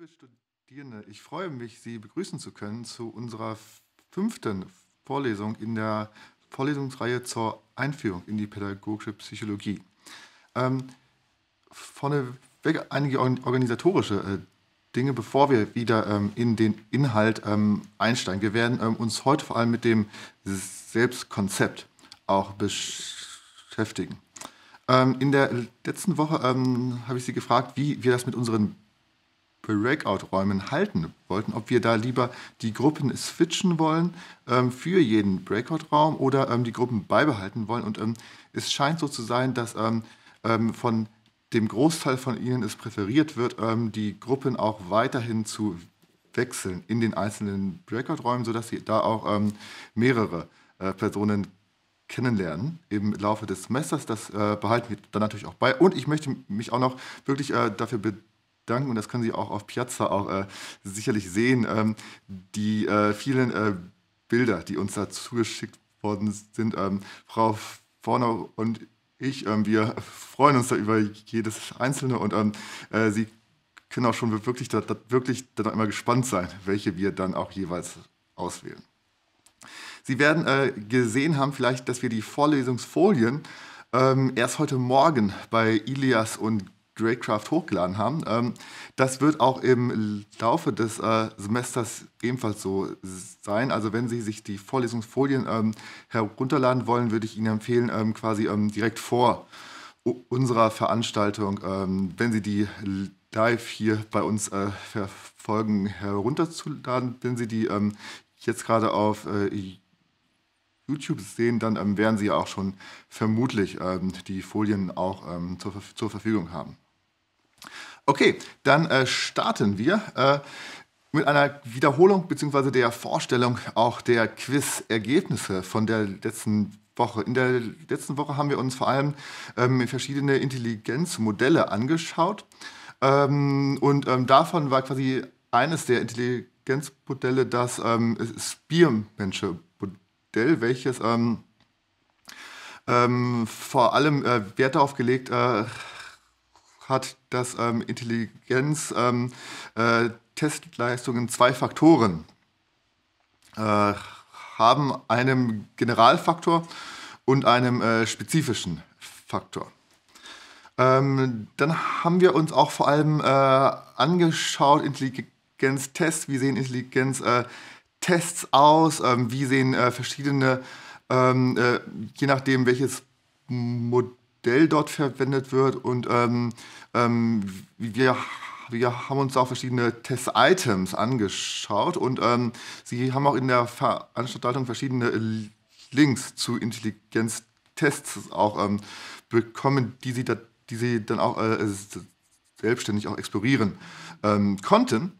Liebe Studierende, ich freue mich, Sie begrüßen zu können zu unserer fünften Vorlesung in der Vorlesungsreihe zur Einführung in die pädagogische Psychologie. Ähm, vorneweg einige organisatorische äh, Dinge, bevor wir wieder ähm, in den Inhalt ähm, einsteigen. Wir werden ähm, uns heute vor allem mit dem Selbstkonzept auch beschäftigen ähm, in der letzten Woche ähm, habe ich Sie gefragt, wie wir das mit unseren Breakout-Räumen halten wollten, ob wir da lieber die Gruppen switchen wollen ähm, für jeden Breakout-Raum oder ähm, die Gruppen beibehalten wollen. Und ähm, es scheint so zu sein, dass ähm, ähm, von dem Großteil von Ihnen es präferiert wird, ähm, die Gruppen auch weiterhin zu wechseln in den einzelnen Breakout-Räumen, sodass Sie da auch mehrere äh, Personen kennenlernen im Laufe des Semesters. Das äh, behalten wir dann natürlich auch bei. Und ich möchte mich auch noch wirklich äh, dafür bedanken, danken. Und das können Sie auch auf Piazza auch äh, sicherlich sehen. Ähm, die äh, vielen äh, Bilder, die uns da zugeschickt worden sind. Ähm, Frau Vornau und ich, ähm, wir freuen uns da über jedes Einzelne und ähm, äh, Sie können auch schon wirklich, da, da, wirklich da immer gespannt sein, welche wir dann auch jeweils auswählen. Sie werden äh, gesehen haben vielleicht, dass wir die Vorlesungsfolien ähm, erst heute Morgen bei Ilias und Draycraft hochgeladen haben. Ähm, das wird auch im Laufe des äh, Semesters ebenfalls so sein. Also wenn Sie sich die Vorlesungsfolien ähm, herunterladen wollen, würde ich Ihnen empfehlen, ähm, quasi ähm, direkt vor unserer Veranstaltung, ähm, wenn Sie die live hier bei uns äh, verfolgen, herunterzuladen. Wenn Sie die ähm, jetzt gerade auf äh, YouTube sehen, dann ähm, werden Sie ja auch schon vermutlich ähm, die Folien auch ähm, zur, zur Verfügung haben. Okay, dann äh, starten wir äh, mit einer Wiederholung bzw. der Vorstellung auch der Quiz-Ergebnisse von der letzten Woche. In der letzten Woche haben wir uns vor allem ähm, verschiedene Intelligenzmodelle angeschaut. Ähm, und ähm, davon war quasi eines der Intelligenzmodelle das ähm, Spearmensche Modell, welches ähm, ähm, vor allem äh, Wert darauf gelegt äh, hat, dass ähm, Intelligenz ähm, äh, Testleistungen zwei Faktoren äh, haben, einem Generalfaktor und einem äh, spezifischen Faktor. Ähm, dann haben wir uns auch vor allem äh, angeschaut, Intelligenztests, wie sehen Intelligenztests äh, aus, ähm, wie sehen äh, verschiedene, ähm, je nachdem welches Modell Modell dort verwendet wird. Und ähm, ähm, wir, wir haben uns auch verschiedene Test-Items angeschaut und ähm, Sie haben auch in der Veranstaltung verschiedene Links zu Intelligenztests auch ähm, bekommen, die Sie, da, die Sie dann auch äh, selbstständig auch explorieren ähm, konnten.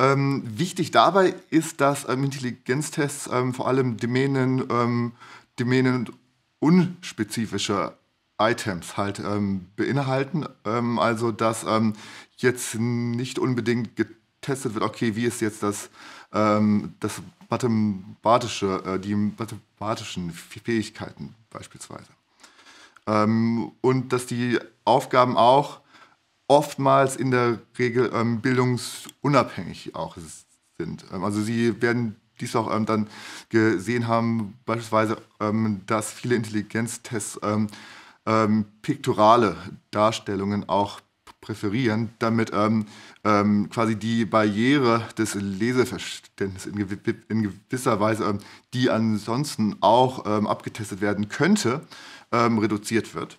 Ähm, wichtig dabei ist, dass ähm, Intelligenztests ähm, vor allem Domänen, ähm, Domänen unspezifische Items halt ähm, beinhalten. Ähm, also, dass ähm, jetzt nicht unbedingt getestet wird, okay, wie ist jetzt das, ähm, das mathematische, äh, die mathematischen Fähigkeiten beispielsweise. Ähm, und dass die Aufgaben auch oftmals in der Regel ähm, bildungsunabhängig auch sind. also sie werden dies auch ähm, dann gesehen haben, beispielsweise, ähm, dass viele Intelligenztests ähm, ähm, pikturale Darstellungen auch präferieren, damit ähm, ähm, quasi die Barriere des Leseverständnisses in, gew in gewisser Weise, ähm, die ansonsten auch ähm, abgetestet werden könnte, ähm, reduziert wird.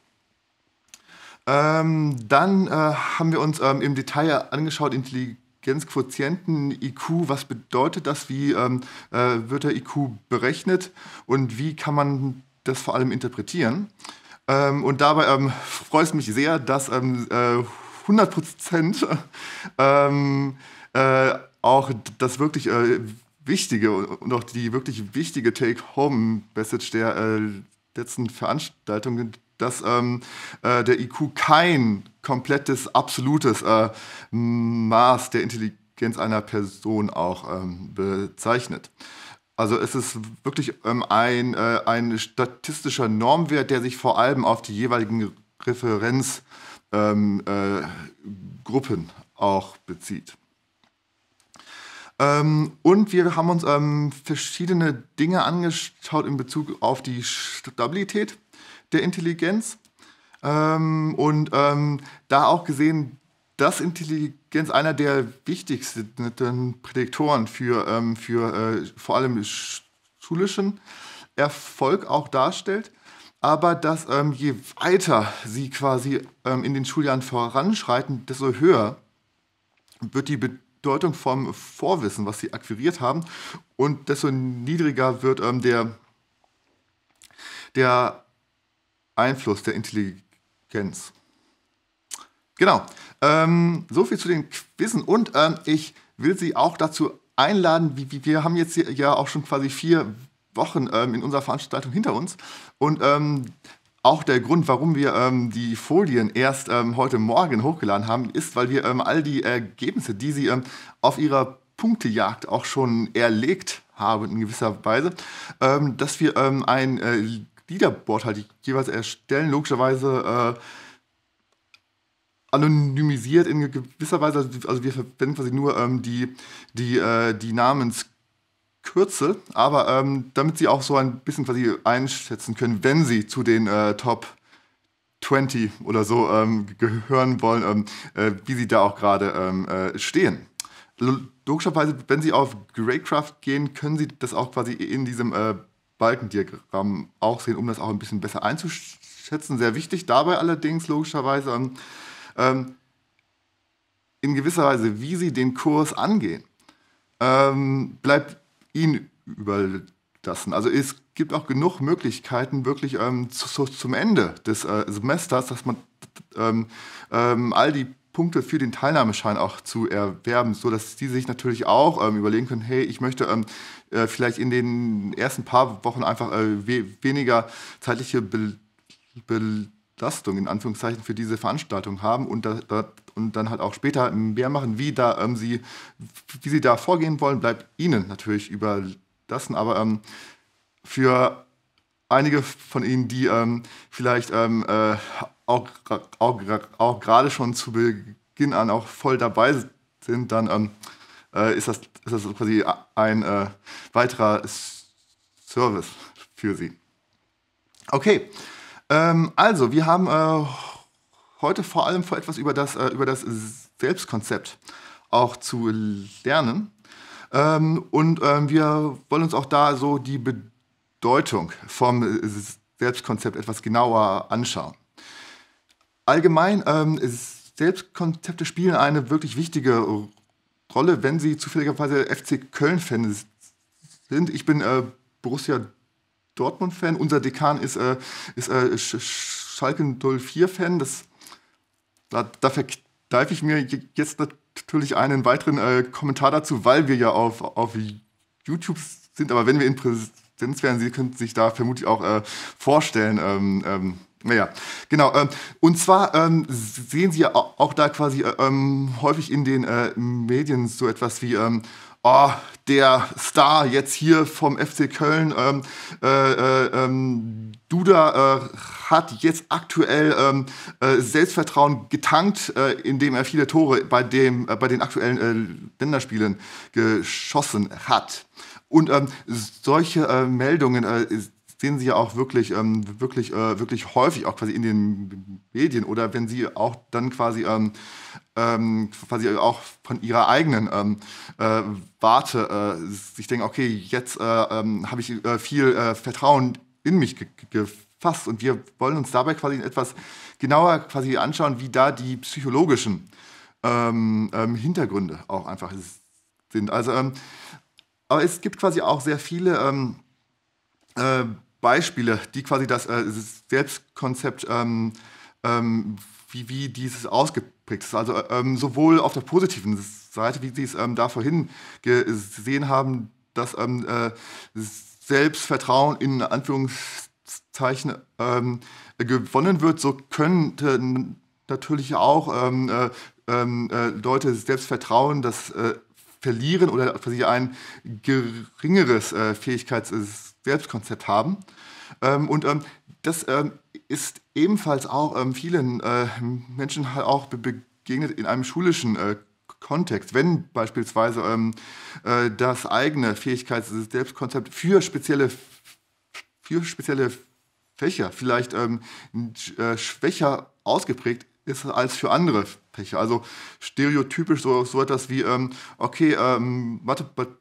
Ähm, dann äh, haben wir uns im Detail angeschaut, Intelligenzquotienten, IQ, was bedeutet das, wie äh, wird der IQ berechnet und wie kann man das vor allem interpretieren. Ähm, und dabei ähm, freut es mich sehr, dass ähm, äh, 100 Prozent ähm, äh, auch das wirklich äh, wichtige und auch die wirklich wichtige Take-Home-Message der äh, letzten Veranstaltung, dass ähm, äh, der IQ kein komplettes, absolutes äh, Maß der Intelligenz einer Person auch ähm, bezeichnet. Also es ist wirklich ähm, ein, äh, ein statistischer Normwert, der sich vor allem auf die jeweiligen Referenzgruppen ähm, äh, auch bezieht. Ähm, und wir haben uns ähm, verschiedene Dinge angeschaut in Bezug auf die Stabilität der Intelligenz. Ähm, und ähm, da auch gesehen, dass Intelligenz einer der wichtigsten Prädiktoren für, ähm, für äh, vor allem schulischen Erfolg auch darstellt. Aber dass ähm, je weiter sie quasi ähm, in den Schuljahren voranschreiten, desto höher wird die Bedeutung vom Vorwissen, was sie akquiriert haben, und desto niedriger wird ähm, der, der Einfluss der Intelligenz. Genau. Ähm, so viel zu den Quizzen und ähm, ich will Sie auch dazu einladen, wie, wir haben jetzt ja auch schon quasi vier Wochen ähm, in unserer Veranstaltung hinter uns und ähm, auch der Grund, warum wir ähm, die Folien erst ähm, heute Morgen hochgeladen haben, ist, weil wir ähm, all die Ergebnisse, die Sie ähm, auf Ihrer Punktejagd auch schon erlegt haben in gewisser Weise, ähm, dass wir ein äh, Leaderboard halt jeweils erstellen. Logischerweise äh, anonymisiert in gewisser Weise. Also, also wir verwenden quasi nur ähm, die, die, äh, die Namenskürze, aber ähm, damit sie auch so ein bisschen quasi einschätzen können, wenn sie zu den äh, Top 20 oder so ähm, gehören wollen, ähm, äh, wie sie da auch gerade ähm, äh, stehen. Logischerweise, wenn sie auf Greycraft gehen, können sie das auch quasi in diesem äh, Balkendiagramm auch sehen, um das auch ein bisschen besser einzuschätzen. Sehr wichtig dabei allerdings logischerweise, ähm, ähm, in gewisser Weise, wie sie den Kurs angehen, ähm, bleibt ihnen überlassen. Also es gibt auch genug Möglichkeiten, wirklich ähm, zu, zu, zum Ende des äh, Semesters, dass man ähm, ähm, all die Punkte für den Teilnahmeschein auch zu erwerben, sodass dass die sich natürlich auch ähm, überlegen können, hey, ich möchte ähm, äh, vielleicht in den ersten paar Wochen einfach äh, we weniger zeitliche Belastung. Be Belastung in Anführungszeichen für diese Veranstaltung haben und, da, da, und dann halt auch später mehr machen, wie, da, ähm, sie, wie sie da vorgehen wollen, bleibt Ihnen natürlich überlassen. Aber ähm, für einige von Ihnen, die ähm, vielleicht ähm, äh, auch, auch, auch gerade schon zu Beginn an auch voll dabei sind, dann ähm, äh, ist, das, ist das quasi ein äh, weiterer Service für Sie. Okay. Ähm, also, wir haben äh, heute vor allem vor etwas über das, äh, über das Selbstkonzept auch zu lernen. Ähm, und ähm, wir wollen uns auch da so die Bedeutung vom Selbstkonzept etwas genauer anschauen. Allgemein, ähm, Selbstkonzepte spielen eine wirklich wichtige Rolle, wenn sie zufälligerweise FC Köln-Fans sind. Ich bin äh, Borussia Dortmund-Fan. Unser Dekan ist, äh, ist äh, Sch Schalke 04-Fan. Da, da verkneife ich mir jetzt natürlich einen weiteren äh, Kommentar dazu, weil wir ja auf, auf YouTube sind. Aber wenn wir in Präsenz wären, Sie könnten sich da vermutlich auch äh, vorstellen. Ähm, ähm, naja, genau. Ähm, und zwar ähm, sehen Sie ja auch da quasi äh, ähm, häufig in den äh, Medien so etwas wie ähm, oh, der Star jetzt hier vom FC Köln, ähm, äh, äh, ähm, Duda äh, hat jetzt aktuell ähm, äh, Selbstvertrauen getankt, äh, indem er viele Tore bei, dem, äh, bei den aktuellen Länderspielen geschossen hat. Und ähm, solche Meldungen sehen sie ja auch wirklich, ähm, wirklich, äh, wirklich häufig auch quasi in den Medien oder wenn sie auch dann quasi, ähm, ähm, quasi auch von ihrer eigenen ähm, äh, Warte äh, sich denken, okay, jetzt äh, ähm, habe ich äh, viel äh, Vertrauen in mich gefasst und wir wollen uns dabei quasi etwas genauer quasi anschauen, wie da die psychologischen ähm, Hintergründe auch einfach sind. Also, aber es gibt quasi auch sehr viele äh, Beispiele, die quasi das äh, Selbstkonzept, ähm, ähm, wie, wie dieses ausgeprägt ist. Also äh, ähm, sowohl auf der positiven Seite, wie Sie es ähm, da vorhin gesehen haben, dass ähm, äh, Selbstvertrauen in Anführungszeichen ähm, gewonnen wird, so könnte natürlich auch äh, äh, Leute Selbstvertrauen, das äh, verlieren oder quasi ein geringeres Fähigkeits Selbstkonzept haben. Ähm, und ähm, das ähm, ist ebenfalls auch ähm, vielen äh, Menschen halt auch begegnet in einem schulischen äh, Kontext. Wenn beispielsweise ähm, äh, das eigene Fähigkeits- Selbstkonzept für spezielle, für spezielle Fächer vielleicht äh, schwächer ausgeprägt ist als für andere Fächer. Also stereotypisch so, so etwas wie, ähm, okay, ähm, Mathematik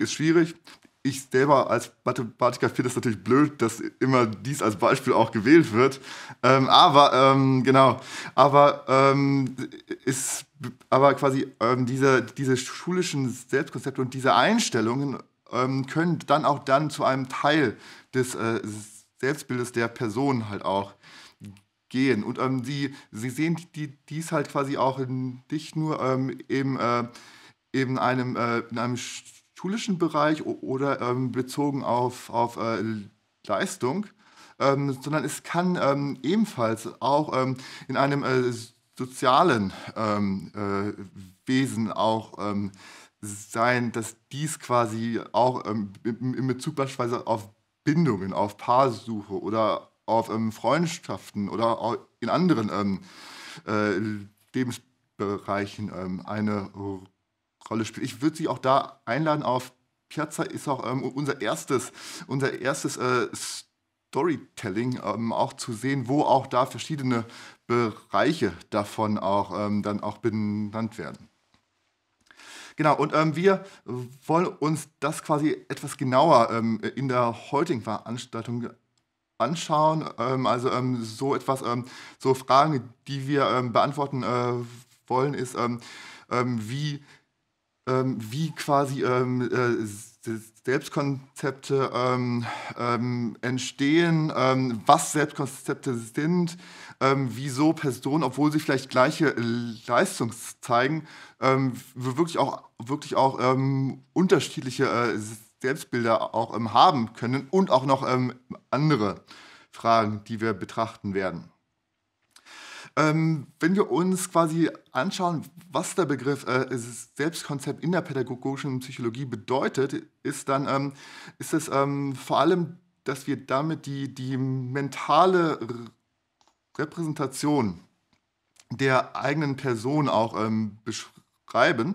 ist schwierig, ich selber als Mathematiker finde es natürlich blöd, dass immer dies als Beispiel auch gewählt wird. Ähm, aber ähm, genau, aber ähm, ist aber quasi ähm, diese, diese schulischen Selbstkonzepte und diese Einstellungen ähm, können dann auch dann zu einem Teil des äh, Selbstbildes der Person halt auch gehen. Und ähm, sie, sie sehen die, dies halt quasi auch nicht nur eben, äh, eben einem, äh, in einem St schulischen Bereich oder ähm, bezogen auf, auf äh, Leistung, ähm, sondern es kann ähm, ebenfalls auch ähm, in einem äh, sozialen ähm, äh, Wesen auch ähm, sein, dass dies quasi auch in Bezug beispielsweise auf Bindungen, auf Paarsuche oder auf Freundschaften oder in anderen äh, Lebensbereichen eine Rolle spielt. Ich würde Sie auch da einladen auf Piazza ist auch ähm, unser erstes, unser erstes äh, Storytelling ähm, auch zu sehen, wo auch da verschiedene Bereiche davon auch ähm, dann auch benannt werden. Genau, und ähm, wir wollen uns das quasi etwas genauer ähm, in der heutigen Veranstaltung anschauen. Ähm, also ähm, so etwas, ähm, so Fragen, die wir beantworten äh, wollen, ist, wie ähm, wie quasi ähm, äh, Selbstkonzepte ähm, ähm entstehen, ähm, was Selbstkonzepte sind, ähm, wieso Personen, obwohl sie vielleicht gleiche Leistung zeigen, wirklich auch, wirklich auch unterschiedliche äh, Selbstbilder auch haben können und auch noch andere Fragen, die wir betrachten werden. Ähm, wenn wir uns quasi anschauen, was der Begriff äh, Selbstkonzept in der pädagogischen Psychologie bedeutet, ist dann ähm, ist es ähm, vor allem, dass wir damit die, die mentale Repräsentation der eigenen Person auch ähm, beschreiben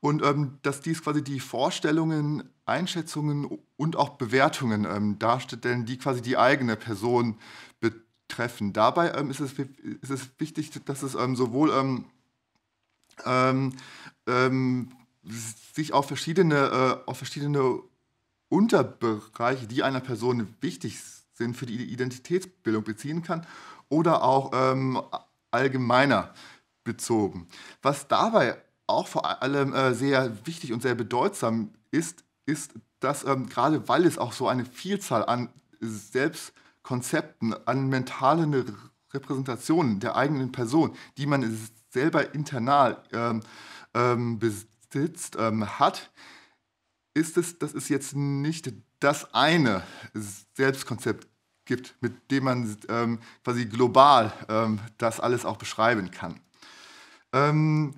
und ähm, dass dies quasi die Vorstellungen, Einschätzungen und auch Bewertungen ähm, darstellen, die quasi die eigene Person treffen. Dabei ähm, ist, es, ist es wichtig, dass es ähm, sowohl ähm, ähm, ähm, sich auf verschiedene, äh, auf verschiedene Unterbereiche, die einer Person wichtig sind, für die Identitätsbildung beziehen kann oder auch allgemeiner bezogen. Was dabei auch vor allem äh, sehr wichtig und sehr bedeutsam ist, ist, dass ähm, gerade weil es auch so eine Vielzahl an selbst Konzepten, an mentalen Repräsentationen der eigenen Person, die man selber internal ähm, ähm, besitzt, ähm, hat, ist es, dass es jetzt nicht das eine Selbstkonzept gibt, mit dem man ähm, quasi global ähm, das alles auch beschreiben kann. Ähm,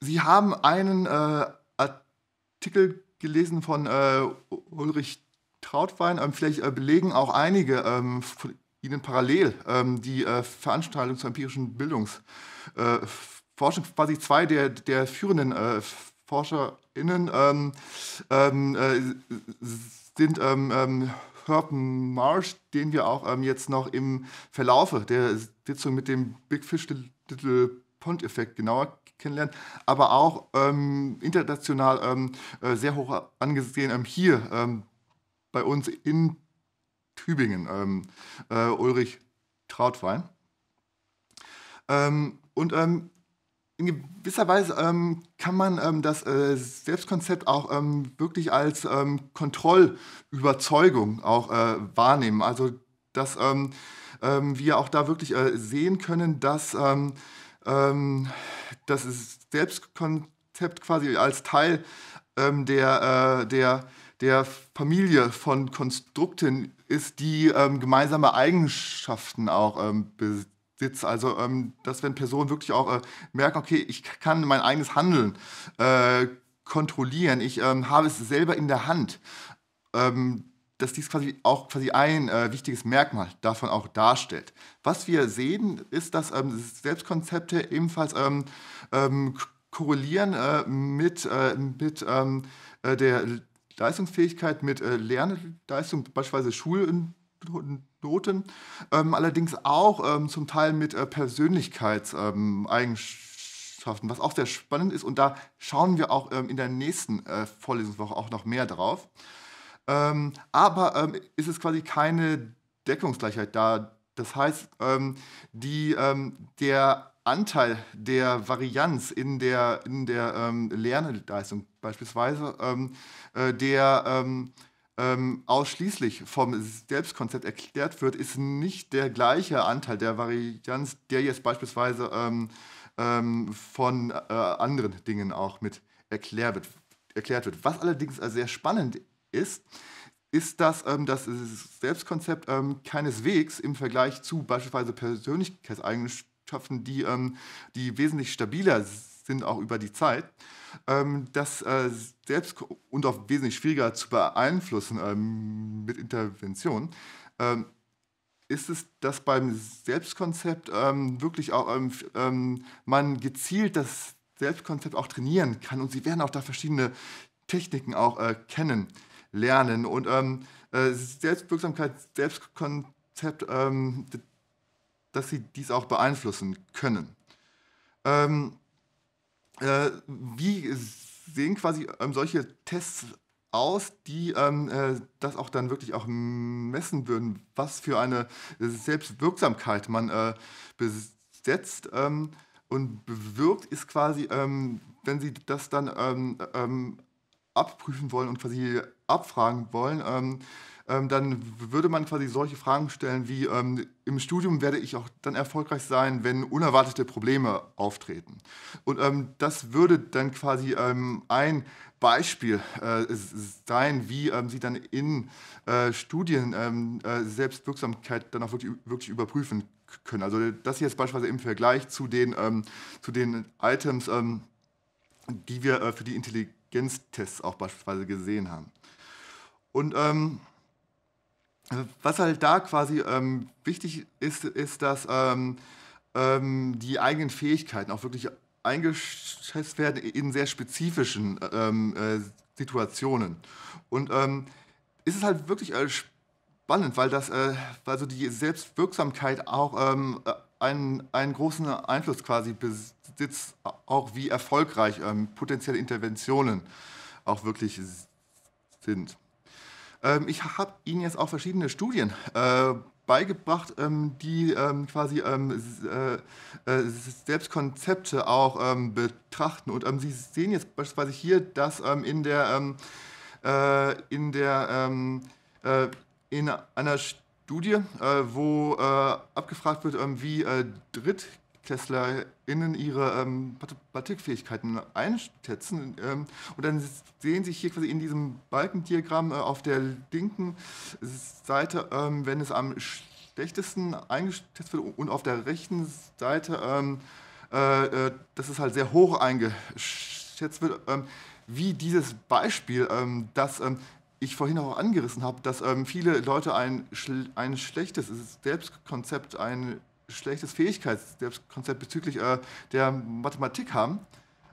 Sie haben einen äh, Artikel gelesen von äh, Ulrich Krautwein, Ähm, vielleicht äh, belegen auch einige ähm, von Ihnen parallel ähm, die äh, Veranstaltung zur empirischen Bildungsforschung. Äh, quasi zwei der, der führenden äh, ForscherInnen ähm, ähm, äh, sind ähm, Herb Marsh, den wir auch jetzt noch im Verlaufe der Sitzung mit dem Big Fish Little Pond-Effekt genauer kennenlernen, aber auch ähm, international ähm, äh, sehr hoch angesehen ähm, hier bei uns in Tübingen, ähm, äh, Ulrich Trautwein. Ähm, und ähm, in gewisser Weise ähm, kann man ähm, das äh, Selbstkonzept auch ähm, wirklich als Kontrollüberzeugung auch äh, wahrnehmen. Also dass wir auch da wirklich äh, sehen können, dass das Selbstkonzept quasi als Teil der, äh, der der Familie von Konstrukten ist, die ähm, gemeinsame Eigenschaften auch ähm, besitzt. Also, ähm, dass wenn Personen wirklich auch äh, merken, okay, ich kann mein eigenes Handeln äh, kontrollieren, ich ähm, habe es selber in der Hand, ähm, dass dies quasi auch quasi ein äh, wichtiges Merkmal davon auch darstellt. Was wir sehen, ist, dass ähm, Selbstkonzepte ebenfalls korrelieren äh, mit, äh, mit äh, der Leistungsfähigkeit mit äh, Lernleistung, beispielsweise Schulnoten, ähm, allerdings auch ähm, zum Teil mit äh, Persönlichkeitseigenschaften, ähm, was auch sehr spannend ist. Und da schauen wir auch ähm, in der nächsten äh, Vorlesungswoche auch noch mehr drauf. Ähm, aber ist es quasi keine Deckungsgleichheit da. Das heißt, die, der Anteil der Varianz in der, in der ähm, Lernleistung beispielsweise, ähm, äh, der ähm, ähm, ausschließlich vom Selbstkonzept erklärt wird, ist nicht der gleiche Anteil der Varianz, der jetzt beispielsweise ähm, ähm, von äh, anderen Dingen auch mit erklärt wird, erklärt wird. Was allerdings äh, sehr spannend ist, ist, dass ähm, das Selbstkonzept ähm, keineswegs im Vergleich zu beispielsweise Persönlichkeitseigenschaften schaffen, die, ähm, die wesentlich stabiler sind, auch über die Zeit, ähm, das äh, selbst und auch wesentlich schwieriger zu beeinflussen ähm, mit Interventionen. Ähm, ist es, dass beim Selbstkonzept ähm, wirklich auch ähm, man gezielt das Selbstkonzept auch trainieren kann und Sie werden auch da verschiedene Techniken auch äh, kennen, lernen und äh, Selbstwirksamkeit, Selbstkonzept, dass sie dies auch beeinflussen können. Ähm, äh, wie sehen quasi ähm, solche Tests aus, die ähm, äh, das auch dann wirklich auch messen würden, was für eine Selbstwirksamkeit man äh, besetzt ähm, und bewirkt, ist quasi, ähm, wenn Sie das dann ähm, ähm, abprüfen wollen und quasi abfragen wollen, ähm, ähm, dann würde man quasi solche Fragen stellen wie, ähm, im Studium werde ich auch dann erfolgreich sein, wenn unerwartete Probleme auftreten. Und ähm, das würde dann quasi ähm, ein Beispiel äh, sein, wie ähm, Sie dann in äh, Studien ähm, äh, Selbstwirksamkeit dann auch wirklich, wirklich überprüfen können. Also das hier ist beispielsweise im Vergleich zu den, zu den Items, die wir äh, für die Intelligenztests auch beispielsweise gesehen haben. Und ähm, also, was halt da quasi ähm, wichtig ist, ist, dass ähm, ähm, die eigenen Fähigkeiten auch wirklich eingeschätzt werden in sehr spezifischen ähm, äh, Situationen. Und ähm, ist es halt wirklich äh, spannend, weil das, äh, also die Selbstwirksamkeit auch ähm, einen, einen großen Einfluss quasi besitzt, auch wie erfolgreich potenzielle Interventionen auch wirklich sind. Ähm, ich habe Ihnen jetzt auch verschiedene Studien äh, beigebracht, ähm, die ähm, quasi ähm, äh, äh Selbstkonzepte auch ähm, betrachten. Und ähm, Sie sehen jetzt beispielsweise hier, dass ähm, in der, äh, in, der äh, in einer Studie, äh, wo äh, abgefragt wird, wie Dritt TeslerInnen ihre ähm, Mathematikfähigkeiten einschätzen. Ähm, und dann sehen Sie hier quasi in diesem Balkendiagramm äh, auf der linken Seite, ähm, wenn es am schlechtesten eingeschätzt wird und auf der rechten Seite, ähm, äh, äh dass es halt sehr hoch eingeschätzt wird, ähm, wie dieses Beispiel, ähm, das ähm, ich vorhin auch angerissen habe, dass viele Leute ein, ein schlechtes Selbstkonzept, ein schlechtes Fähigkeitskonzept bezüglich äh, der Mathematik haben.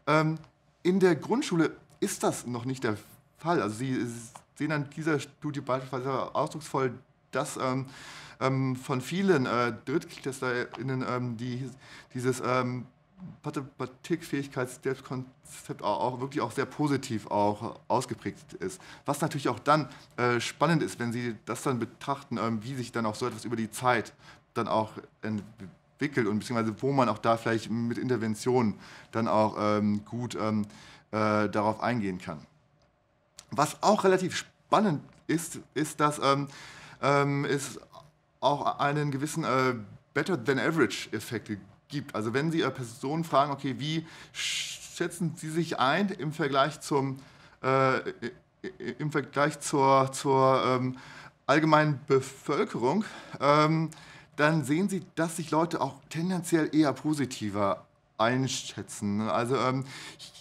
Ähm, in der Grundschule ist das noch nicht der Fall. Also Sie, sehen an dieser Studie beispielsweise ausdrucksvoll, dass ähm, ähm, von vielen äh, DrittklässlerInnen ähm, die, dieses ähm, Mathematikfähigkeitskonzept auch, auch wirklich auch sehr positiv auch ausgeprägt ist. Was natürlich auch dann äh, spannend ist, wenn Sie das dann betrachten, ähm, wie sich dann auch so etwas über die Zeit dann auch entwickelt und beziehungsweise wo man auch da vielleicht mit Interventionen dann auch ähm, gut ähm, äh, darauf eingehen kann. Was auch relativ spannend ist, ist, dass ähm, ähm es auch einen gewissen äh, Better-than-average-Effekt gibt. Also wenn Sie äh, Personen fragen, okay, wie schätzen Sie sich ein im Vergleich zum äh, im Vergleich zur, zur ähm, allgemeinen Bevölkerung, ähm, dann sehen Sie, dass sich Leute auch tendenziell eher positiver einschätzen. Ne? Also ähm,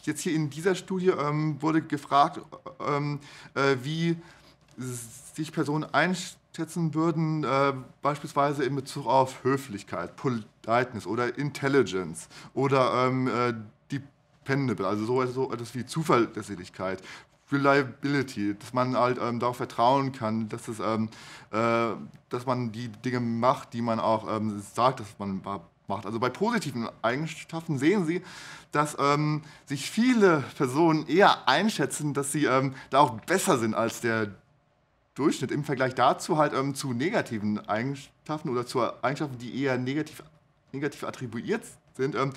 jetzt hier in dieser Studie ähm, wurde gefragt, ähm, äh, wie sich Personen einschätzen würden, äh, beispielsweise in Bezug auf Höflichkeit, Politeness oder Intelligence oder ähm, äh, Dependable, also so so etwas wie Zuverlässigkeit, Reliability, dass man halt ähm, darauf vertrauen kann, dass, es, ähm, äh, dass man die Dinge macht, die man auch ähm, sagt, dass man macht. Also bei positiven Eigenschaften sehen Sie, dass ähm, sich viele Personen eher einschätzen, dass sie ähm, da auch besser sind als der Durchschnitt im Vergleich dazu halt ähm, zu negativen Eigenschaften oder zu Eigenschaften, die eher negativ, negativ attribuiert sind, ähm,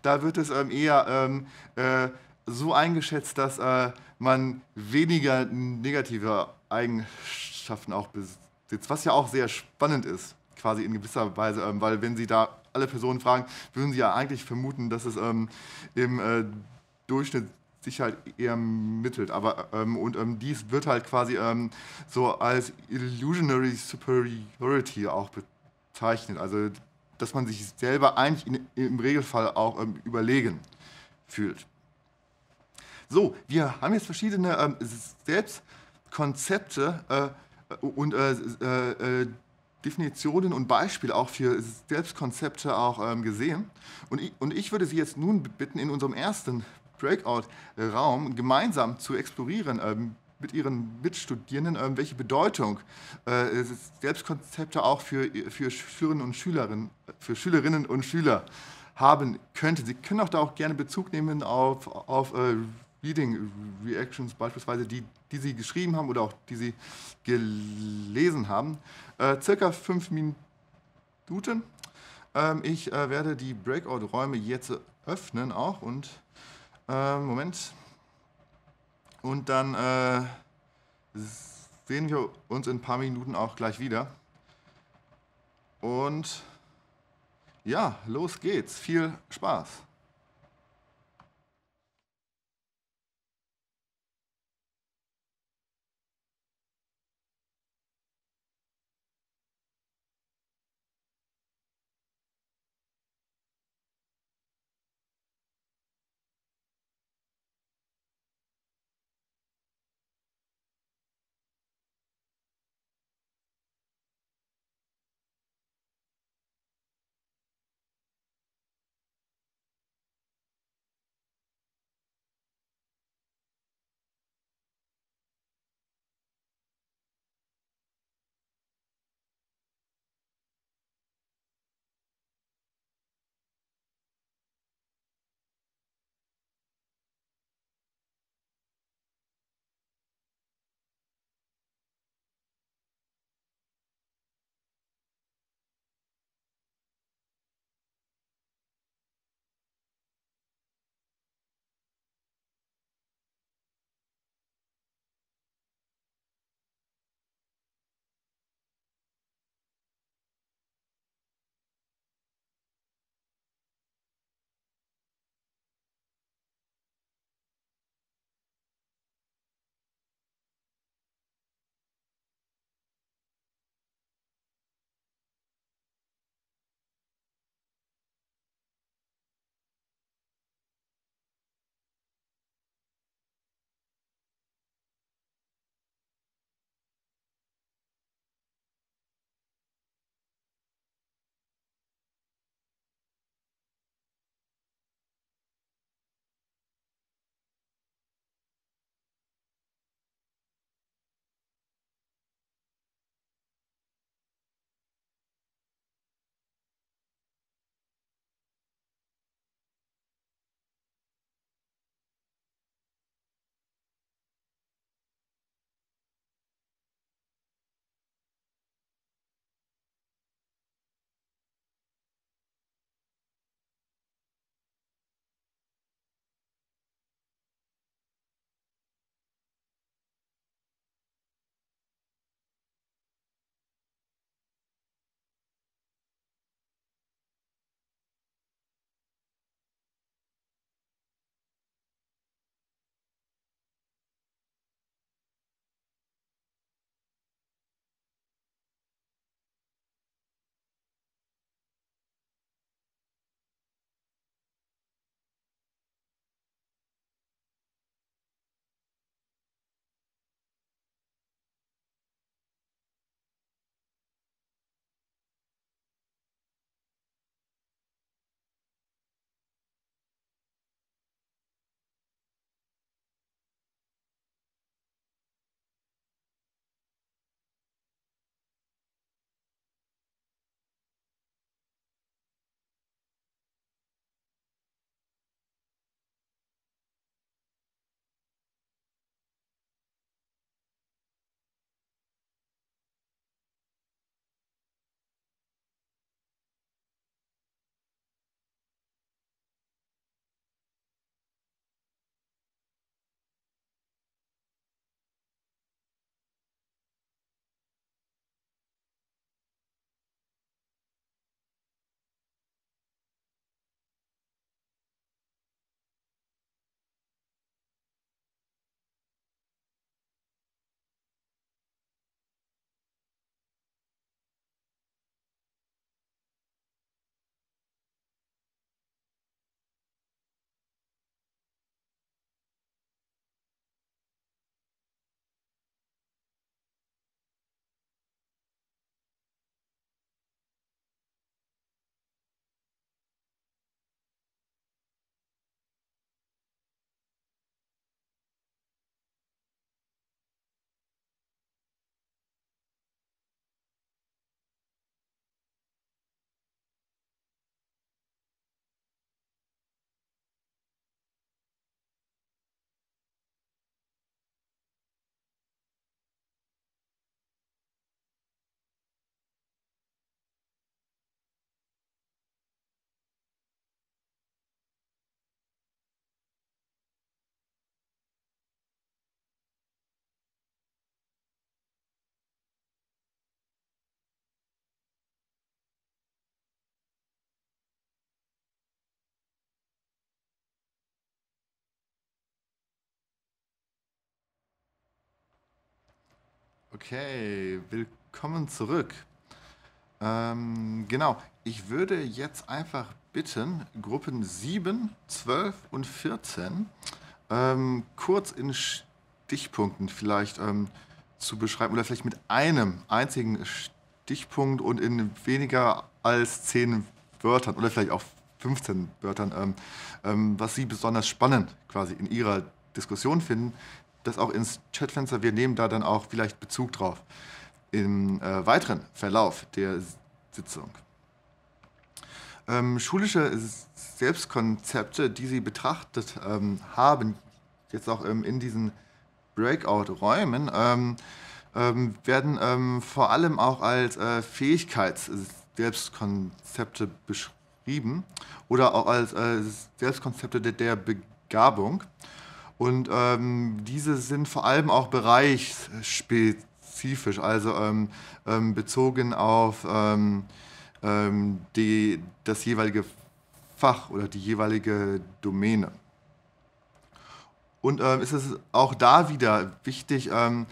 da wird es ähm, eher äh, so eingeschätzt, dass äh, man weniger negative Eigenschaften auch besitzt, was ja auch sehr spannend ist, quasi in gewisser Weise, ähm, weil wenn Sie da alle Personen fragen, würden Sie ja eigentlich vermuten, dass es ähm, im äh, Durchschnitt sich halt eher mittelt. Aber, ähm, und ähm, dies wird halt quasi ähm, so als Illusionary Superiority auch bezeichnet. Also, dass man sich selber eigentlich in, im Regelfall auch ähm, überlegen fühlt. So, wir haben jetzt verschiedene ähm, Selbstkonzepte äh, und äh, äh, äh, Definitionen und Beispiele auch für Selbstkonzepte auch ähm, gesehen. Und ich, und ich würde Sie jetzt nun bitten, in unserem ersten Breakout-Raum gemeinsam zu explorieren, ähm, mit Ihren Mitstudierenden, ähm, welche Bedeutung äh, Selbstkonzepte auch für, für Schülerinnen und Schülerinnen, für Schülerinnen und Schüler haben könnte. Sie können auch da auch gerne Bezug nehmen auf, auf äh, Reading-Reactions beispielsweise, die, die sie geschrieben haben oder auch die sie gelesen haben. Äh, circa fünf Minuten. Ähm, ich äh, werde die Breakout-Räume jetzt öffnen auch und äh, Moment. Und dann äh, sehen wir uns in ein paar Minuten auch gleich wieder. Und ja, los geht's. Viel Spaß. Okay, willkommen zurück. Ähm, genau, ich würde jetzt einfach bitten, Gruppen 7, 12 und 14 ähm, kurz in Stichpunkten vielleicht ähm, zu beschreiben oder vielleicht mit einem einzigen Stichpunkt und in weniger als 10 Wörtern oder vielleicht auch 15 Wörtern, ähm, ähm, was Sie besonders spannend quasi in Ihrer Diskussion finden, das auch ins Chatfenster. Wir nehmen da dann auch vielleicht Bezug drauf im äh, weiteren Verlauf der Sitzung. Ähm, schulische Selbstkonzepte, die Sie betrachtet ähm, haben, jetzt auch ähm, in diesen Breakout-Räumen, ähm, ähm, werden ähm, vor allem auch als äh, Fähigkeits-Selbstkonzepte beschrieben oder auch als äh, Selbstkonzepte der, der Begabung. Und ähm, diese sind vor allem auch bereichsspezifisch, also ähm, ähm, bezogen auf ähm, ähm, die, das jeweilige Fach oder die jeweilige Domäne. Und ähm, ist es auch da wieder wichtig, ähm,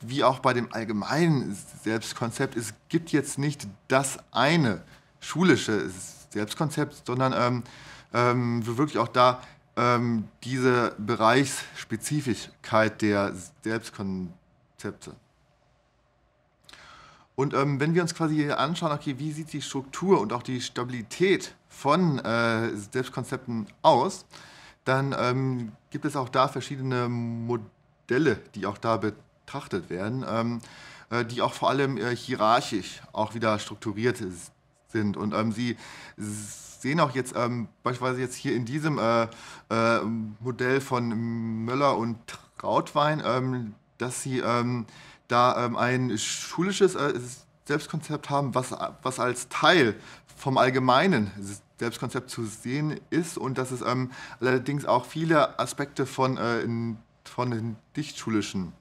wie auch bei dem allgemeinen Selbstkonzept, es gibt jetzt nicht das eine schulische Selbstkonzept, sondern ähm, ähm, wirklich auch da ähm, diese Bereichsspezifigkeit der Selbstkonzepte. Und ähm, wenn wir uns quasi hier anschauen, okay, wie sieht die Struktur und auch die Stabilität von äh, Selbstkonzepten aus, dann ähm, gibt es auch da verschiedene Modelle, die auch da betrachtet werden, ähm, äh, die auch vor allem äh, hierarchisch auch wieder strukturiert sind. Und ähm, sie sehen auch jetzt ähm, beispielsweise jetzt hier in diesem äh, äh, Modell von Möller und Trautwein, ähm, dass sie ähm, da ähm, ein schulisches äh, Selbstkonzept haben, was, was als Teil vom allgemeinen Selbstkonzept zu sehen ist und dass es ähm, allerdings auch viele Aspekte von, äh, in, von dichtschulischen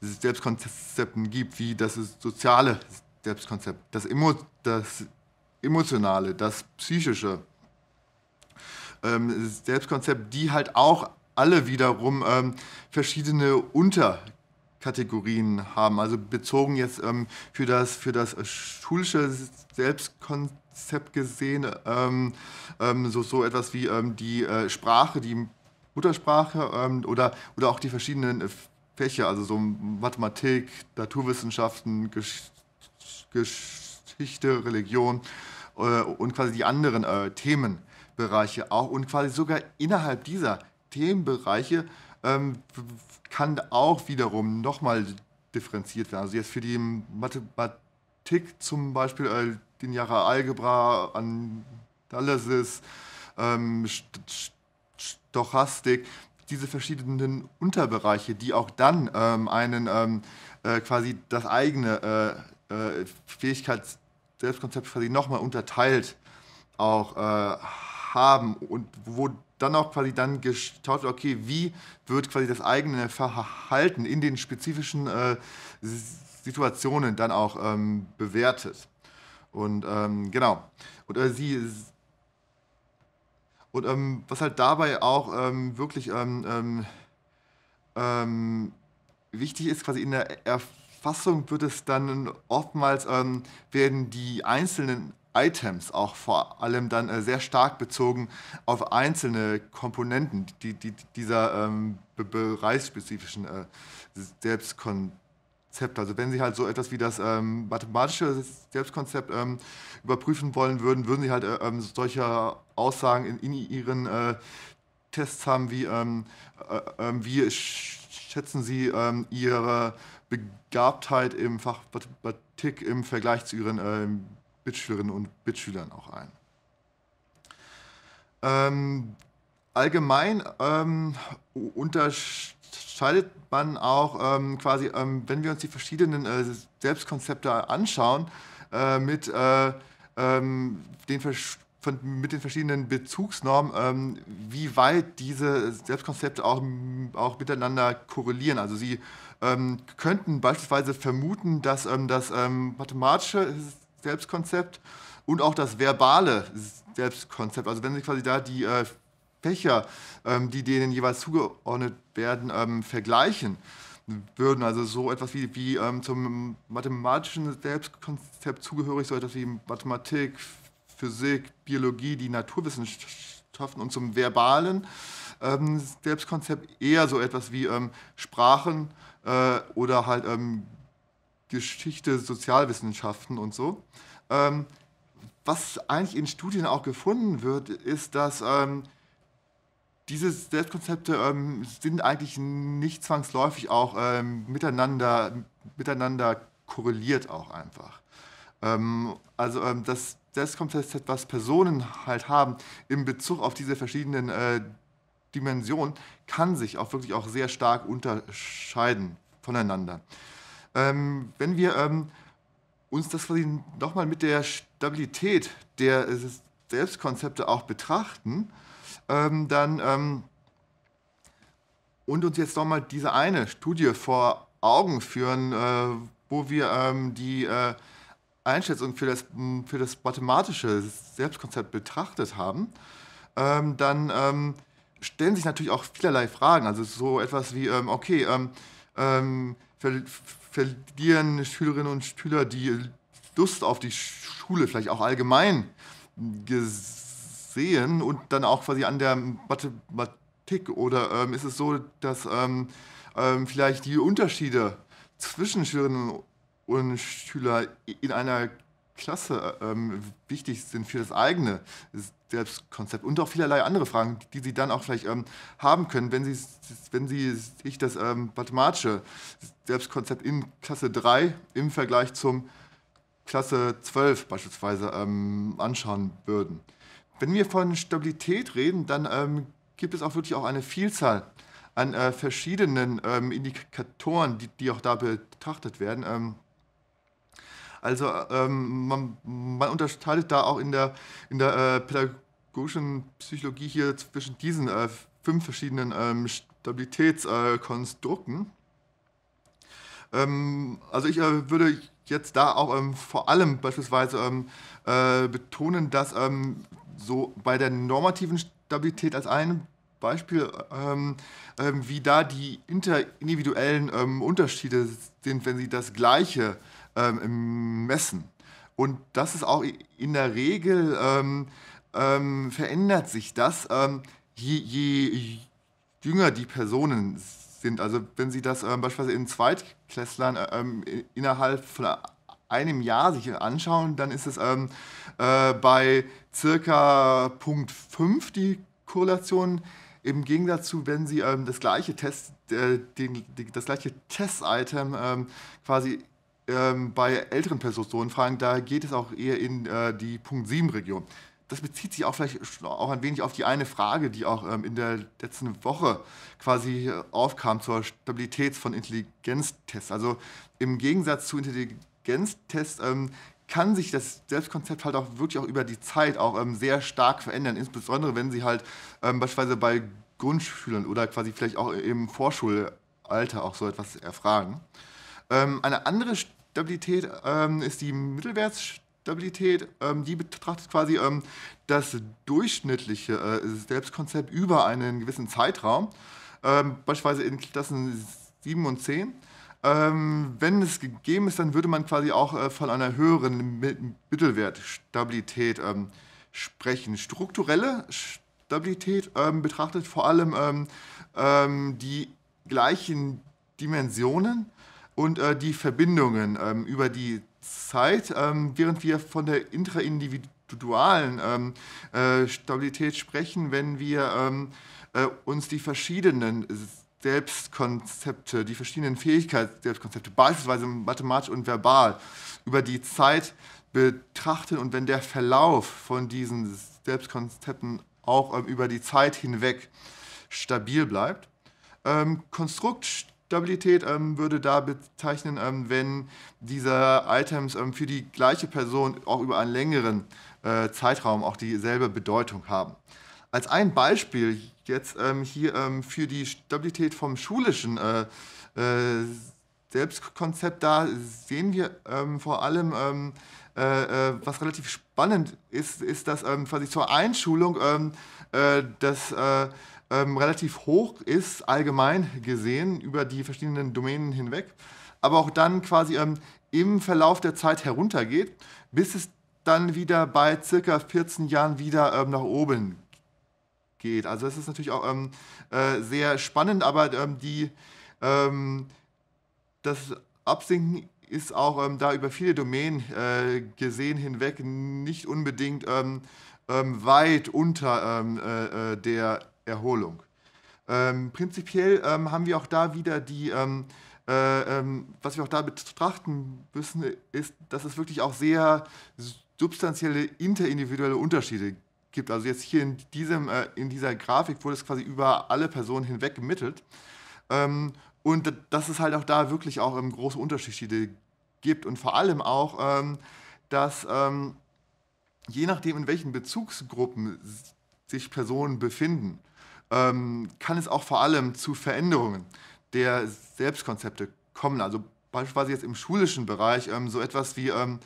Selbstkonzepten gibt, wie das soziale Selbstkonzept, das, Emo das Emotionale, das Psychische, ähm, Selbstkonzept, die halt auch alle wiederum ähm, verschiedene Unterkategorien haben. Also bezogen jetzt ähm, für, das, für das schulische Selbstkonzept gesehen, ähm, ähm, so, so etwas wie ähm, die äh, Sprache, die Muttersprache oder, oder auch die verschiedenen Fächer, also so Mathematik, Naturwissenschaften, Geschichte. Geschichte, Religion äh, und quasi die anderen äh, Themenbereiche auch. Und quasi sogar innerhalb dieser Themenbereiche ähm, kann auch wiederum nochmal differenziert werden. Also jetzt für die Mathematik zum Beispiel äh, lineare Algebra, Analysis, ähm, Stochastik, diese verschiedenen Unterbereiche, die auch dann ähm, einen ähm, äh, quasi das eigene äh, äh, Fähigkeits-Selbstkonzept quasi nochmal unterteilt auch äh, haben und wo dann auch quasi dann geschaut wird, okay, wie wird quasi das eigene Verhalten in den spezifischen äh, Situationen dann auch ähm, bewertet. Und ähm, genau. Und äh, sie und ähm, was halt dabei auch ähm, wirklich ähm, ähm, wichtig ist, quasi in der Erfahrung Fassung wird es dann oftmals, ähm, werden die einzelnen Items auch vor allem dann äh, sehr stark bezogen auf einzelne Komponenten die, die, dieser ähm, bereichsspezifischen äh, Selbstkonzepte. Also wenn Sie halt so etwas wie das ähm, mathematische Selbstkonzept ähm, überprüfen wollen würden, würden Sie halt äh, ähm, solche Aussagen in, in Ihren äh, Tests haben wie, ähm, äh, ähm, wie schätzen Sie Ihre Begabtheit im Fach Mathematik im Vergleich zu ihren äh, Mitschülerinnen und Mitschülern auch ein. Ähm, allgemein ähm, unterscheidet man auch ähm, quasi, ähm, wenn wir uns die verschiedenen äh, Selbstkonzepte anschauen, äh, mit, äh, ähm, den von, mit den verschiedenen Bezugsnormen, ähm, wie weit diese Selbstkonzepte auch, auch miteinander korrelieren. Also sie ähm, könnten beispielsweise vermuten, dass ähm, das ähm, mathematische Selbstkonzept und auch das verbale Selbstkonzept, also wenn Sie quasi da die äh, Fächer, ähm, die denen jeweils zugeordnet werden, ähm, vergleichen würden, also so etwas wie, wie ähm, zum mathematischen Selbstkonzept zugehörig, so etwas wie Mathematik, Physik, Biologie, die Naturwissenschaften und zum verbalen ähm, Selbstkonzept eher so etwas wie ähm, Sprachen, äh, oder halt ähm, Geschichte, Sozialwissenschaften und so. Ähm, was eigentlich in Studien auch gefunden wird, ist, dass ähm, diese Selbstkonzepte ähm, sind eigentlich nicht zwangsläufig auch ähm, miteinander, miteinander korreliert auch einfach. Ähm, also ähm, das Selbstkonzept, was Personen halt haben in Bezug auf diese verschiedenen äh, Dimensionen, kann sich auch wirklich auch sehr stark unterscheiden voneinander. Ähm, wenn wir ähm, uns das quasi nochmal mit der Stabilität der Selbstkonzepte auch betrachten, ähm, dann ähm, und uns jetzt nochmal diese eine Studie vor Augen führen, äh, wo wir ähm, die äh, Einschätzung für das, für das mathematische Selbstkonzept betrachtet haben, ähm, dann stellen sich natürlich auch vielerlei Fragen. Also so etwas wie, ähm, okay, ähm, ähm, ver verlieren Schülerinnen und Schüler die Lust auf die Schule, vielleicht auch allgemein gesehen und dann auch quasi an der Mathematik? Oder ähm, ist es so, dass ähm, vielleicht die Unterschiede zwischen Schülerinnen und Schülern in einer Klasse äh, ähm, wichtig sind für das eigene Selbstkonzept und auch vielerlei andere Fragen, die Sie dann auch vielleicht ähm, haben können, wenn Sie, wenn Sie sich das ähm, mathematische Selbstkonzept in Klasse 3 im Vergleich zum Klasse 12 beispielsweise ähm, anschauen würden. Wenn wir von Stabilität reden, dann ähm, gibt es auch wirklich auch eine Vielzahl an äh, verschiedenen ähm, Indikatoren, die, die, auch da betrachtet werden also ähm, man, man, unterscheidet da auch in der, in der äh, pädagogischen Psychologie hier zwischen diesen äh, fünf verschiedenen ähm, Stabilitätskonstrukten. Ähm, also ich äh, würde jetzt da auch ähm, vor allem beispielsweise ähm, äh, betonen, dass ähm, so bei der normativen Stabilität als ein Beispiel, ähm, ähm, wie da die interindividuellen ähm, Unterschiede sind, wenn sie das Gleiche ähm, messen. Und das ist auch in der Regel ähm, ähm, verändert sich das, ähm, je, je, jünger die Personen sind. Also wenn Sie das ähm, beispielsweise in Zweitklässlern äh, ähm, innerhalb von einem Jahr sich anschauen, dann ist es äh, bei circa Punkt 5 die Korrelation. Im Gegensatz zu, wenn Sie ähm, das gleiche Test, äh, den, die, das gleiche Test-Item ähm, quasi ähm, bei älteren Personenfragen, da geht es auch eher in äh, die Punkt 7-Region. Das bezieht sich auch vielleicht auch ein wenig auf die eine Frage, die auch ähm, in der letzten Woche quasi aufkam zur Stabilität von Intelligenztests. Also im Gegensatz zu Intelligenztests ähm, kann sich das Selbstkonzept halt auch wirklich auch über die Zeit auch ähm, sehr stark verändern, insbesondere wenn sie halt ähm, beispielsweise bei Grundschülern oder quasi vielleicht auch im Vorschulalter auch so etwas erfragen. Ähm, eine andere Stabilität ähm, ist die Mittelwertstabilität. Ähm, die betrachtet quasi ähm, das durchschnittliche äh, Selbstkonzept über einen gewissen Zeitraum, ähm, beispielsweise in Klassen 7 und 10. Ähm, wenn es gegeben ist, dann würde man quasi auch äh, von einer höheren Mi Mittelwertstabilität sprechen. Strukturelle Stabilität betrachtet vor allem die gleichen Dimensionen und äh, die Verbindungen ähm, über die Zeit, ähm, während wir von der intraindividualen ähm, äh, Stabilität sprechen, wenn wir ähm, äh, uns die verschiedenen Selbstkonzepte, die verschiedenen Fähigkeits-Selbstkonzepte, beispielsweise mathematisch und verbal, über die Zeit betrachten und wenn der Verlauf von diesen Selbstkonzepten auch ähm, über die Zeit hinweg stabil bleibt. Ähm, Konstrukt Stabilität ähm, würde da bezeichnen, ähm, wenn diese Items ähm, für die gleiche Person auch über einen längeren äh, Zeitraum auch dieselbe Bedeutung haben. Als ein Beispiel jetzt ähm, hier ähm, für die Stabilität vom schulischen äh, äh, Selbstkonzept, da sehen wir ähm, vor allem, äh, äh, was relativ spannend ist, ist, dass quasi zur Einschulung äh, das ähm, relativ hoch ist, allgemein gesehen, über die verschiedenen Domänen hinweg, aber auch dann quasi ähm, im Verlauf der Zeit heruntergeht, bis es dann wieder bei circa 14 Jahren wieder ähm, nach oben geht. Also das ist natürlich auch ähm, äh, sehr spannend, aber ähm, die, ähm, das Absinken ist auch ähm, da über viele Domänen äh, gesehen hinweg nicht unbedingt ähm, ähm, weit unter äh, äh, der Erholung. Ähm, prinzipiell ähm, haben wir auch da wieder die, ähm, äh, ähm, was wir auch da betrachten müssen, ist, dass es wirklich auch sehr substanzielle interindividuelle Unterschiede gibt. Also jetzt hier in, diesem, äh, in dieser Grafik wurde es quasi über alle Personen hinweg gemittelt. Ähm, und dass es halt auch da wirklich auch ähm, große Unterschiede gibt und vor allem auch, dass je nachdem, in welchen Bezugsgruppen sich Personen befinden, ähm, kann es auch vor allem zu Veränderungen der Selbstkonzepte kommen. Also beispielsweise jetzt im schulischen Bereich ähm, so etwas wie ähm,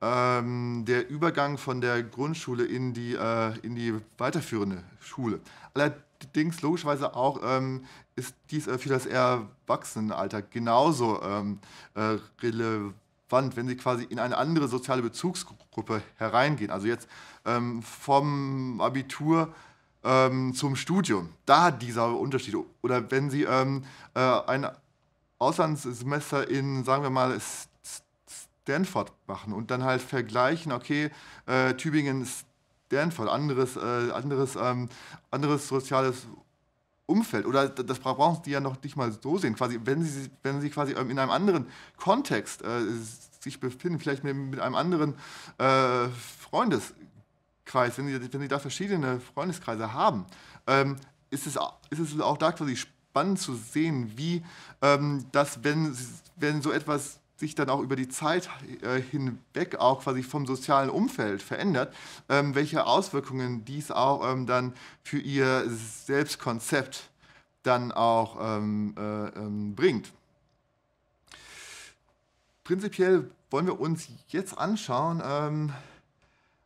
ähm, der Übergang von der Grundschule in die, äh, in die weiterführende Schule. Allerdings logischerweise auch ähm, ist dies äh, für das Erwachsenenalter genauso äh, relevant wenn sie quasi in eine andere soziale Bezugsgruppe hereingehen. Also jetzt ähm, vom Abitur ähm, zum Studium. Da dieser Unterschied. Oder wenn Sie ähm, äh, ein Auslandssemester in, sagen wir mal, Stanford machen und dann halt vergleichen, okay, äh, Tübingen, Stanford, anderes, äh, anderes, ähm, anderes soziales Umfeld. Oder das brauchen Sie ja noch nicht mal so sehen. Quasi, wenn Sie, wenn Sie quasi ähm, in einem anderen Kontext äh, sich befinden, vielleicht mit, mit einem anderen äh, Freundes Kreis, wenn sie, wenn sie da verschiedene Freundeskreise haben, ähm, ist, es, ist es auch da quasi spannend zu sehen, wie ähm, das, wenn, wenn so etwas sich dann auch über die Zeit äh, hinweg auch quasi vom sozialen Umfeld verändert, ähm, welche Auswirkungen dies auch ähm, dann für ihr Selbstkonzept dann auch ähm, äh, ähm, bringt. Prinzipiell wollen wir uns jetzt anschauen, ähm,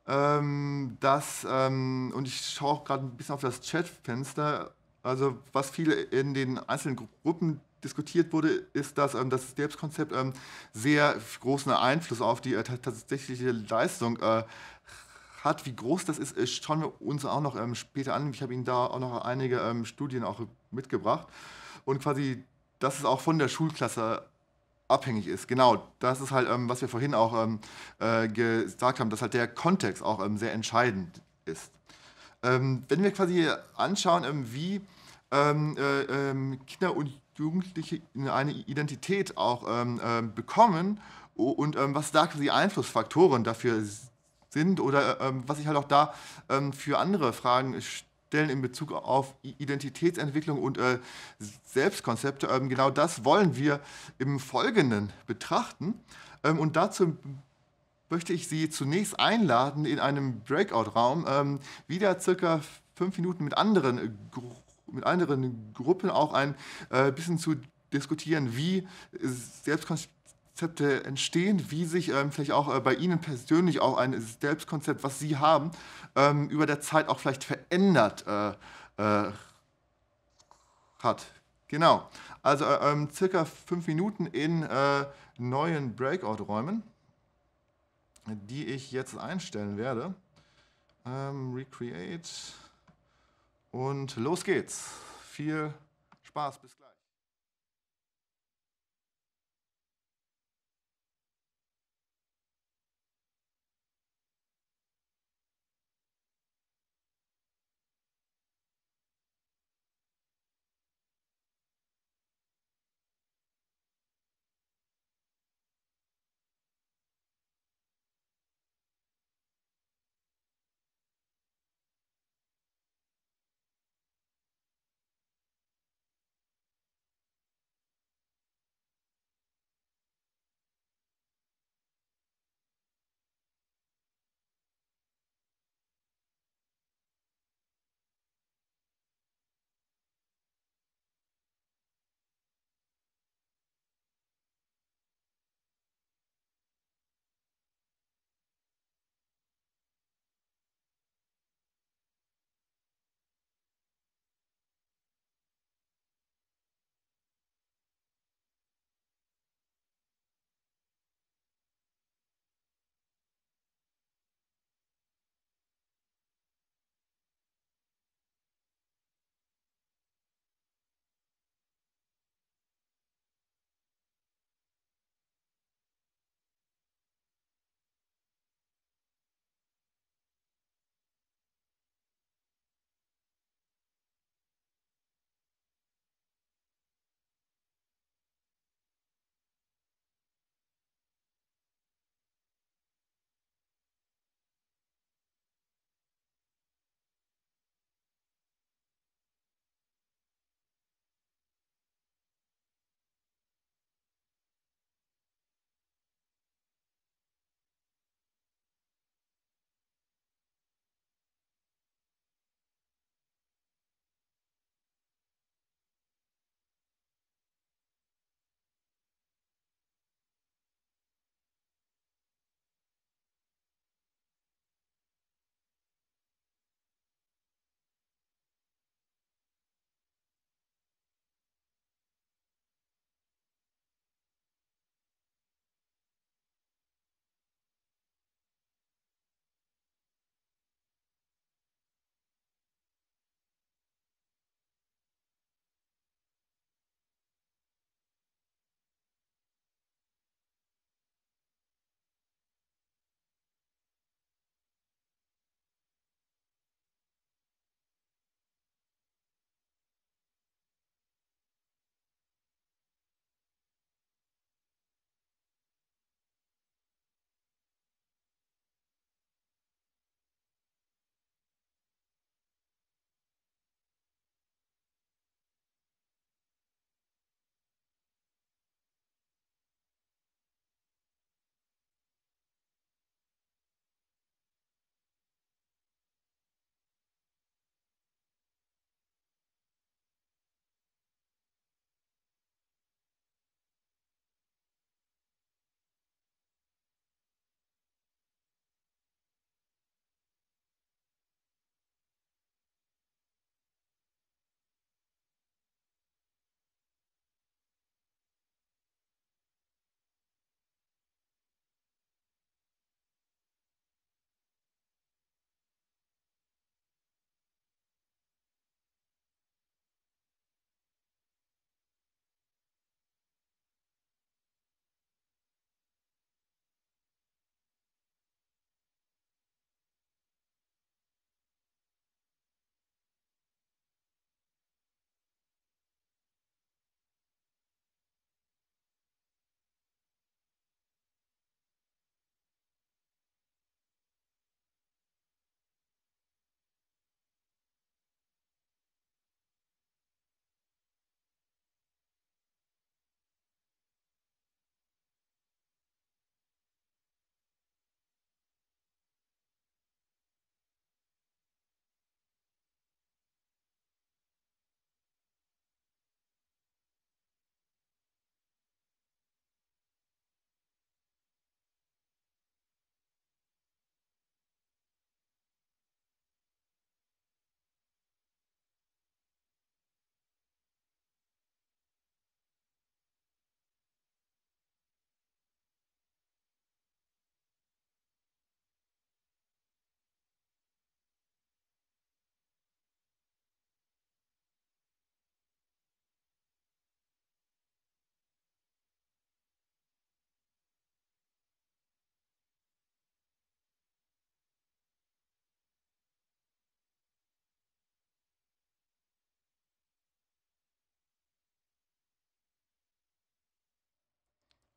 ähm, dass, ähm, und ich schaue auch gerade ein bisschen auf das Chatfenster, also was viel in den einzelnen Gruppen diskutiert wurde, ist, dass ähm, das Selbstkonzept ähm, sehr großen Einfluss auf die äh, tatsächliche Leistung äh, hat. Wie groß das ist, äh, schauen wir uns auch noch ähm, später an. Ich habe Ihnen da auch noch einige ähm, Studien auch mitgebracht. Und quasi, das ist auch von der Schulklasse abhängig ist. Genau, das ist halt, ähm, was wir vorhin auch ähm, äh, gesagt haben, dass halt der Kontext auch ähm, sehr entscheidend ist. Ähm, wenn wir quasi anschauen, ähm, wie ähm, äh, Kinder und Jugendliche eine Identität auch äh, bekommen und was da quasi Einflussfaktoren dafür sind oder was ich halt auch da für andere Fragen stelle, stellen in Bezug auf Identitätsentwicklung und äh, Selbstkonzepte. Ähm, genau das wollen wir im Folgenden betrachten. Ähm, und dazu möchte ich Sie zunächst einladen, in einem Breakout-Raum ähm, wieder circa fünf Minuten mit anderen, mit anderen Gruppen auch ein äh, bisschen zu diskutieren, wie Selbstkonzepte Konzepte entstehen, wie sich ähm, vielleicht auch äh, bei Ihnen persönlich auch ein Selbstkonzept, was Sie haben, ähm, über der Zeit auch vielleicht verändert äh, äh, hat. Genau. Also äh, ähm, circa fünf Minuten in äh, neuen Breakout-Räumen, die ich jetzt einstellen werde. Ähm, recreate. Und los geht's. Viel Spaß. Bis gleich.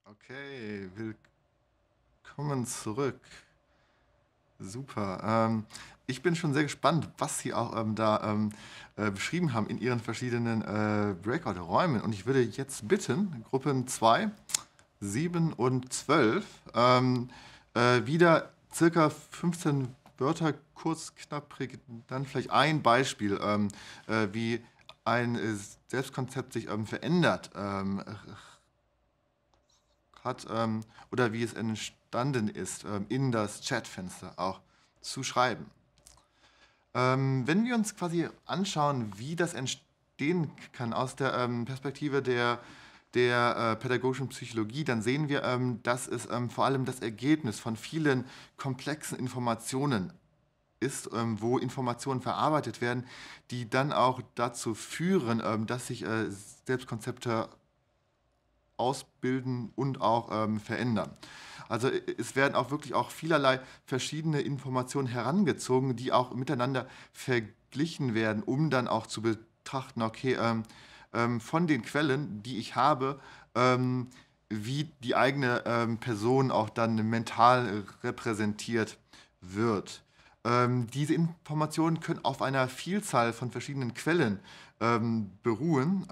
Okay, willkommen zurück. Super. Ähm, ich bin schon sehr gespannt, was Sie auch ähm, da ähm, äh, beschrieben haben in Ihren verschiedenen äh, Breakout-Räumen. Und ich würde jetzt bitten, Gruppen 2, 7 und 12, ähm, äh, wieder circa 15 Wörter kurz, knapp, dann vielleicht ein Beispiel, ähm, äh, wie ein äh, Selbstkonzept sich ähm, verändert hat ähm, oder wie es entstanden ist, ähm, in das Chatfenster auch zu schreiben. Ähm, wenn wir uns quasi anschauen, wie das entstehen kann aus der ähm, Perspektive der, der äh, pädagogischen Psychologie, dann sehen wir, ähm, dass es vor allem das Ergebnis von vielen komplexen Informationen ist, ähm, wo Informationen verarbeitet werden, die dann auch dazu führen, ähm, dass sich äh, Selbstkonzepte ausbilden und auch ähm, verändern. Also äh, es werden auch wirklich auch vielerlei verschiedene Informationen herangezogen, die auch miteinander verglichen werden, um dann auch zu betrachten, okay, ähm, ähm, von den Quellen, die ich habe, ähm, wie die eigene ähm, Person auch dann mental repräsentiert wird. Ähm, diese Informationen können auf einer Vielzahl von verschiedenen Quellen beruhen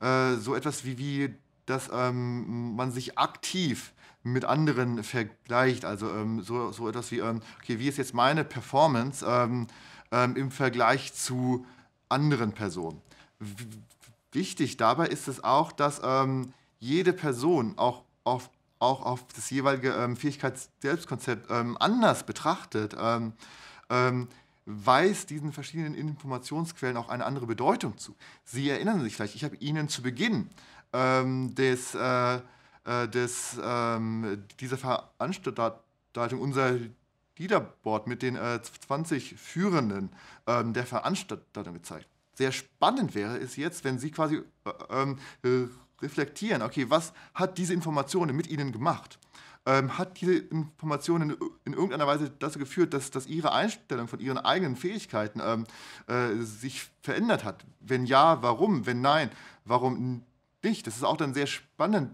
äh, so etwas wie, wie dass ähm, man sich aktiv mit anderen vergleicht. Also ähm, so, so etwas wie, ähm, okay, wie ist jetzt meine Performance ähm, ähm, im Vergleich zu anderen Personen? W wichtig dabei ist es auch, dass ähm, jede Person auch auf, auch auf das jeweilige Fähigkeits-Selbstkonzept anders betrachtet weist diesen verschiedenen Informationsquellen auch eine andere Bedeutung zu. Sie erinnern sich vielleicht, ich habe Ihnen zu Beginn ähm, des, äh, äh, des, ähm, dieser Veranstaltung, unser Leaderboard mit den äh, 20 Führenden ähm, der Veranstaltung gezeigt. Sehr spannend wäre es jetzt, wenn Sie quasi äh, ähm, reflektieren, okay, was hat diese Informationen mit Ihnen gemacht? Ähm, hat diese Informationen in, irgendeiner Weise dazu geführt, dass, dass Ihre Einstellung von Ihren eigenen Fähigkeiten ähm, äh, sich verändert hat? Wenn ja, warum? Wenn nein, warum dich. Das ist auch dann sehr spannend,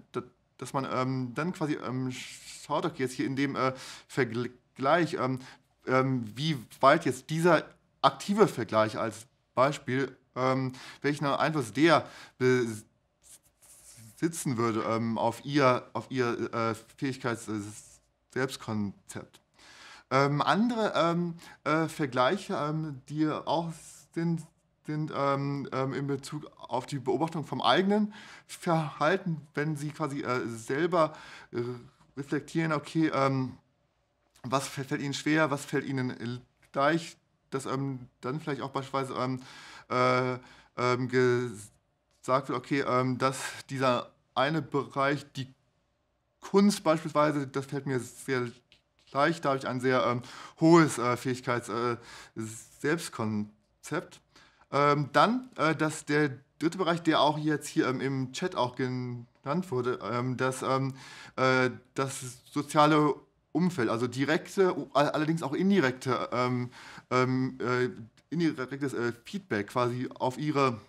dass man ähm, dann quasi ähm, schaut, okay, jetzt hier in dem äh, Vergleich, ähm, ähm wie weit jetzt dieser aktive Vergleich als Beispiel, ähm, welchen Einfluss der besitzen würde ähm, auf ihr, auf ihr äh, Fähigkeits-Selbstkonzept. Äh, andere äh, Vergleiche, die auch sind, sind ähm, ähm, in Bezug auf die Beobachtung vom eigenen Verhalten, wenn sie quasi äh, selber äh, reflektieren, okay, ähm, was fällt ihnen schwer, was fällt ihnen äh, leicht, dass ähm, dann vielleicht auch beispielsweise ähm, äh, ähm, gesagt wird, okay, dass dieser eine Bereich, die Kunst beispielsweise, das fällt mir sehr leicht, da habe ich ein sehr hohes äh, Fähigkeits-Selbstkonzept. Ähm, dann, äh, dass der dritte Bereich, der auch jetzt hier ähm, im Chat auch genannt wurde, ähm, dass ähm, äh, das soziale Umfeld, also direkte, allerdings auch indirekte, ähm, ähm, äh, indirektes äh, Feedback quasi auf ihre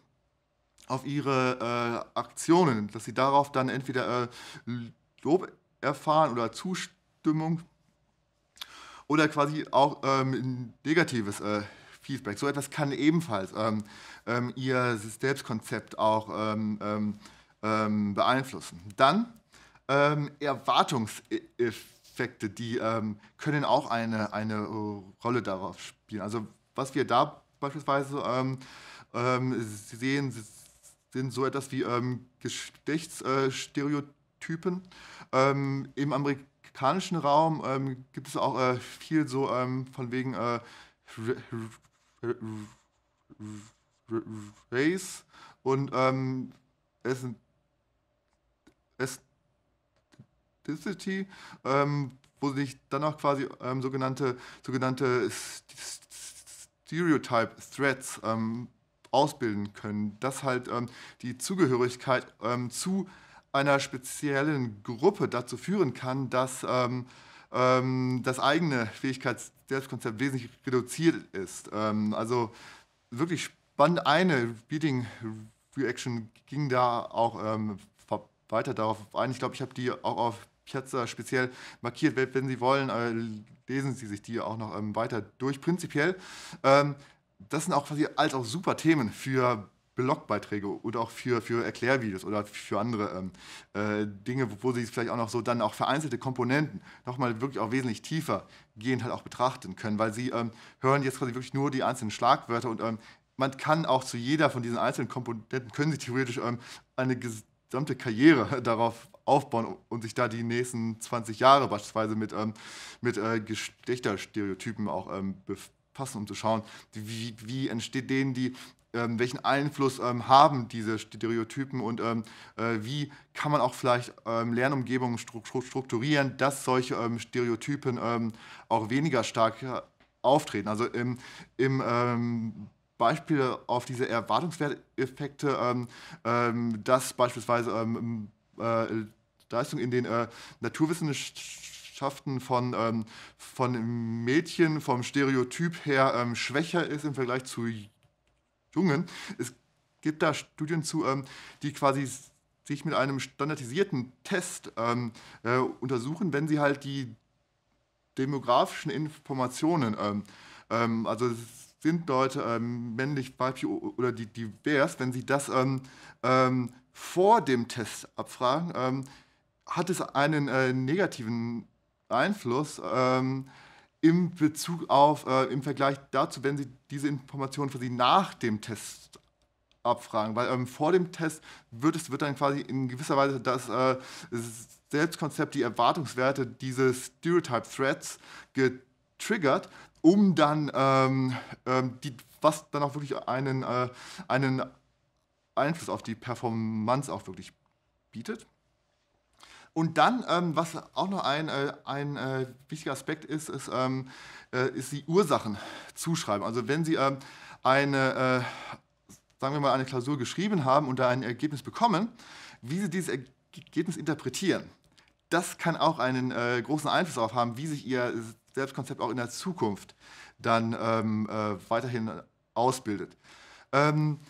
auf ihre äh, Aktionen, dass sie darauf dann entweder äh, Lob erfahren oder Zustimmung oder quasi auch Negatives erfahren Feedback. So etwas kann ebenfalls ähm, ähm, ihr Selbstkonzept auch ähm, ähm, ähm beeinflussen. Dann ähm, Erwartungseffekte, die können auch eine, eine äh, Rolle darauf spielen. Also was wir da beispielsweise sehen, sind so etwas wie Geschlechtsstereotypen. Im amerikanischen Raum gibt es auch äh, viel so von wegen äh, Race und ähm, Aestheticity, ähm, wo sich dann auch quasi ähm, sogenannte, sogenannte Stereotype Threads ähm, ausbilden können, dass halt ähm, die Zugehörigkeit ähm, zu einer speziellen Gruppe dazu führen kann, dass ähm, das eigene Fähigkeits Selbstkonzept wesentlich reduziert ist. Ähm, also wirklich spannend. Eine Beating Reaction ging da auch ähm, weiter darauf ein. Ich glaube, ich habe die auch auf Piazza speziell markiert. Wenn Sie wollen, äh, lesen Sie sich die auch noch ähm, weiter durch. Prinzipiell, ähm, das sind auch quasi alles auch super Themen für Blogbeiträge oder auch für, für Erklärvideos oder für andere ähm, äh, Dinge, wo, wo sie vielleicht auch noch so dann auch vereinzelte Komponenten nochmal wirklich auch wesentlich tiefer gehend halt auch betrachten können, weil sie ähm, hören jetzt quasi wirklich nur die einzelnen Schlagwörter und ähm, man kann auch zu jeder von diesen einzelnen Komponenten, können sie theoretisch ähm, eine gesamte Karriere darauf aufbauen und sich da die nächsten 20 Jahre beispielsweise mit, ähm, mit äh, Geschlechterstereotypen auch ähm, befassen, um zu schauen, wie, wie denen die ähm, welchen Einfluss ähm, haben diese Stereotypen und ähm, äh, wie kann man auch vielleicht ähm, Lernumgebungen strukturieren, dass solche ähm, Stereotypen ähm, auch weniger stark äh, auftreten. Also im, im Beispiel auf diese Erwartungswerteffekte, dass beispielsweise äh, Leistung in den äh, Naturwissenschaften von, ähm, von Mädchen vom Stereotyp her ähm, schwächer ist im Vergleich zu Richtungen. Es gibt da Studien zu, ähm, die quasi sich mit einem standardisierten Test ähm, äh, untersuchen, wenn sie halt die demografischen Informationen, ähm, ähm also sind Leute ähm, männlich, weiblich oder die, divers, wenn sie das ähm, vor dem Test abfragen, hat es einen äh, negativen Einfluss ähm, im Bezug auf, äh, im Vergleich dazu, wenn Sie diese Informationen für Sie nach dem Test abfragen, weil ähm, vor dem Test wird es wird dann quasi in gewisser Weise das äh, Selbstkonzept, die Erwartungswerte, diese Stereotype Threats getriggert, um dann ähm, ähm, die, was dann auch wirklich einen, äh, einen Einfluss auf die Performance auch wirklich bietet. Und dann, ähm, was auch noch ein, äh, ein äh, wichtiger Aspekt ist, ist, ähm, äh, ist die Ursachen zuschreiben. Also wenn Sie ähm, eine, äh, sagen wir mal, eine Klausur geschrieben haben und da ein Ergebnis bekommen, wie Sie dieses Ergebnis interpretieren, das kann auch einen äh, großen Einfluss darauf haben, wie sich Ihr Selbstkonzept auch in der Zukunft dann ähm, äh, weiterhin ausbildet. Ähm,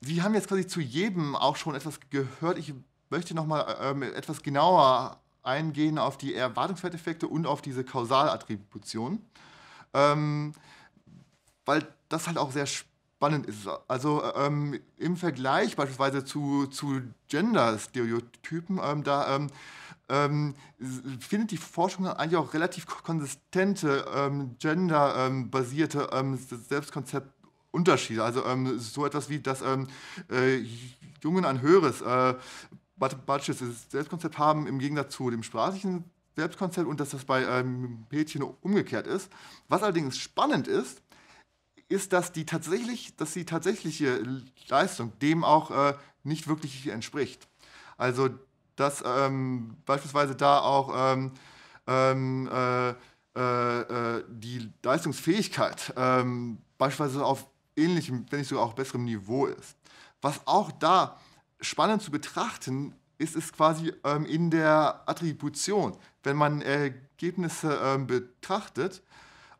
Sie haben jetzt quasi zu jedem auch schon etwas gehört. Ich möchte nochmal äh, ähm, etwas genauer eingehen auf die Erwartungswerteffekte und auf diese Kausalattribution, ähm, weil das halt auch sehr spannend ist. Also äh, ähm, im Vergleich beispielsweise zu, zu Gender-Stereotypen, ähm, da ähm, ähm, findet die Forschung eigentlich auch relativ konsistente ähm, genderbasierte Selbstkonzept Selbstkonzeptunterschiede. Also ähm, so etwas wie, dass ähm, äh, Jungen ein höheres äh, Budgets Selbstkonzept haben, im Gegensatz zu dem sprachlichen Selbstkonzept und dass das bei Mädchen ähm, umgekehrt ist. Was allerdings spannend ist, ist, dass die, tatsächlich, dass die tatsächliche Leistung dem auch äh, nicht wirklich entspricht. Also, dass ähm, beispielsweise da auch ähm, ähm äh, äh, äh, die Leistungsfähigkeit ähm, beispielsweise auf ähnlichem, wenn nicht sogar auch besserem Niveau ist. Was auch da spannend zu betrachten ist es quasi ähm, in der Attribution. Wenn man äh, Ergebnisse ähm, betrachtet,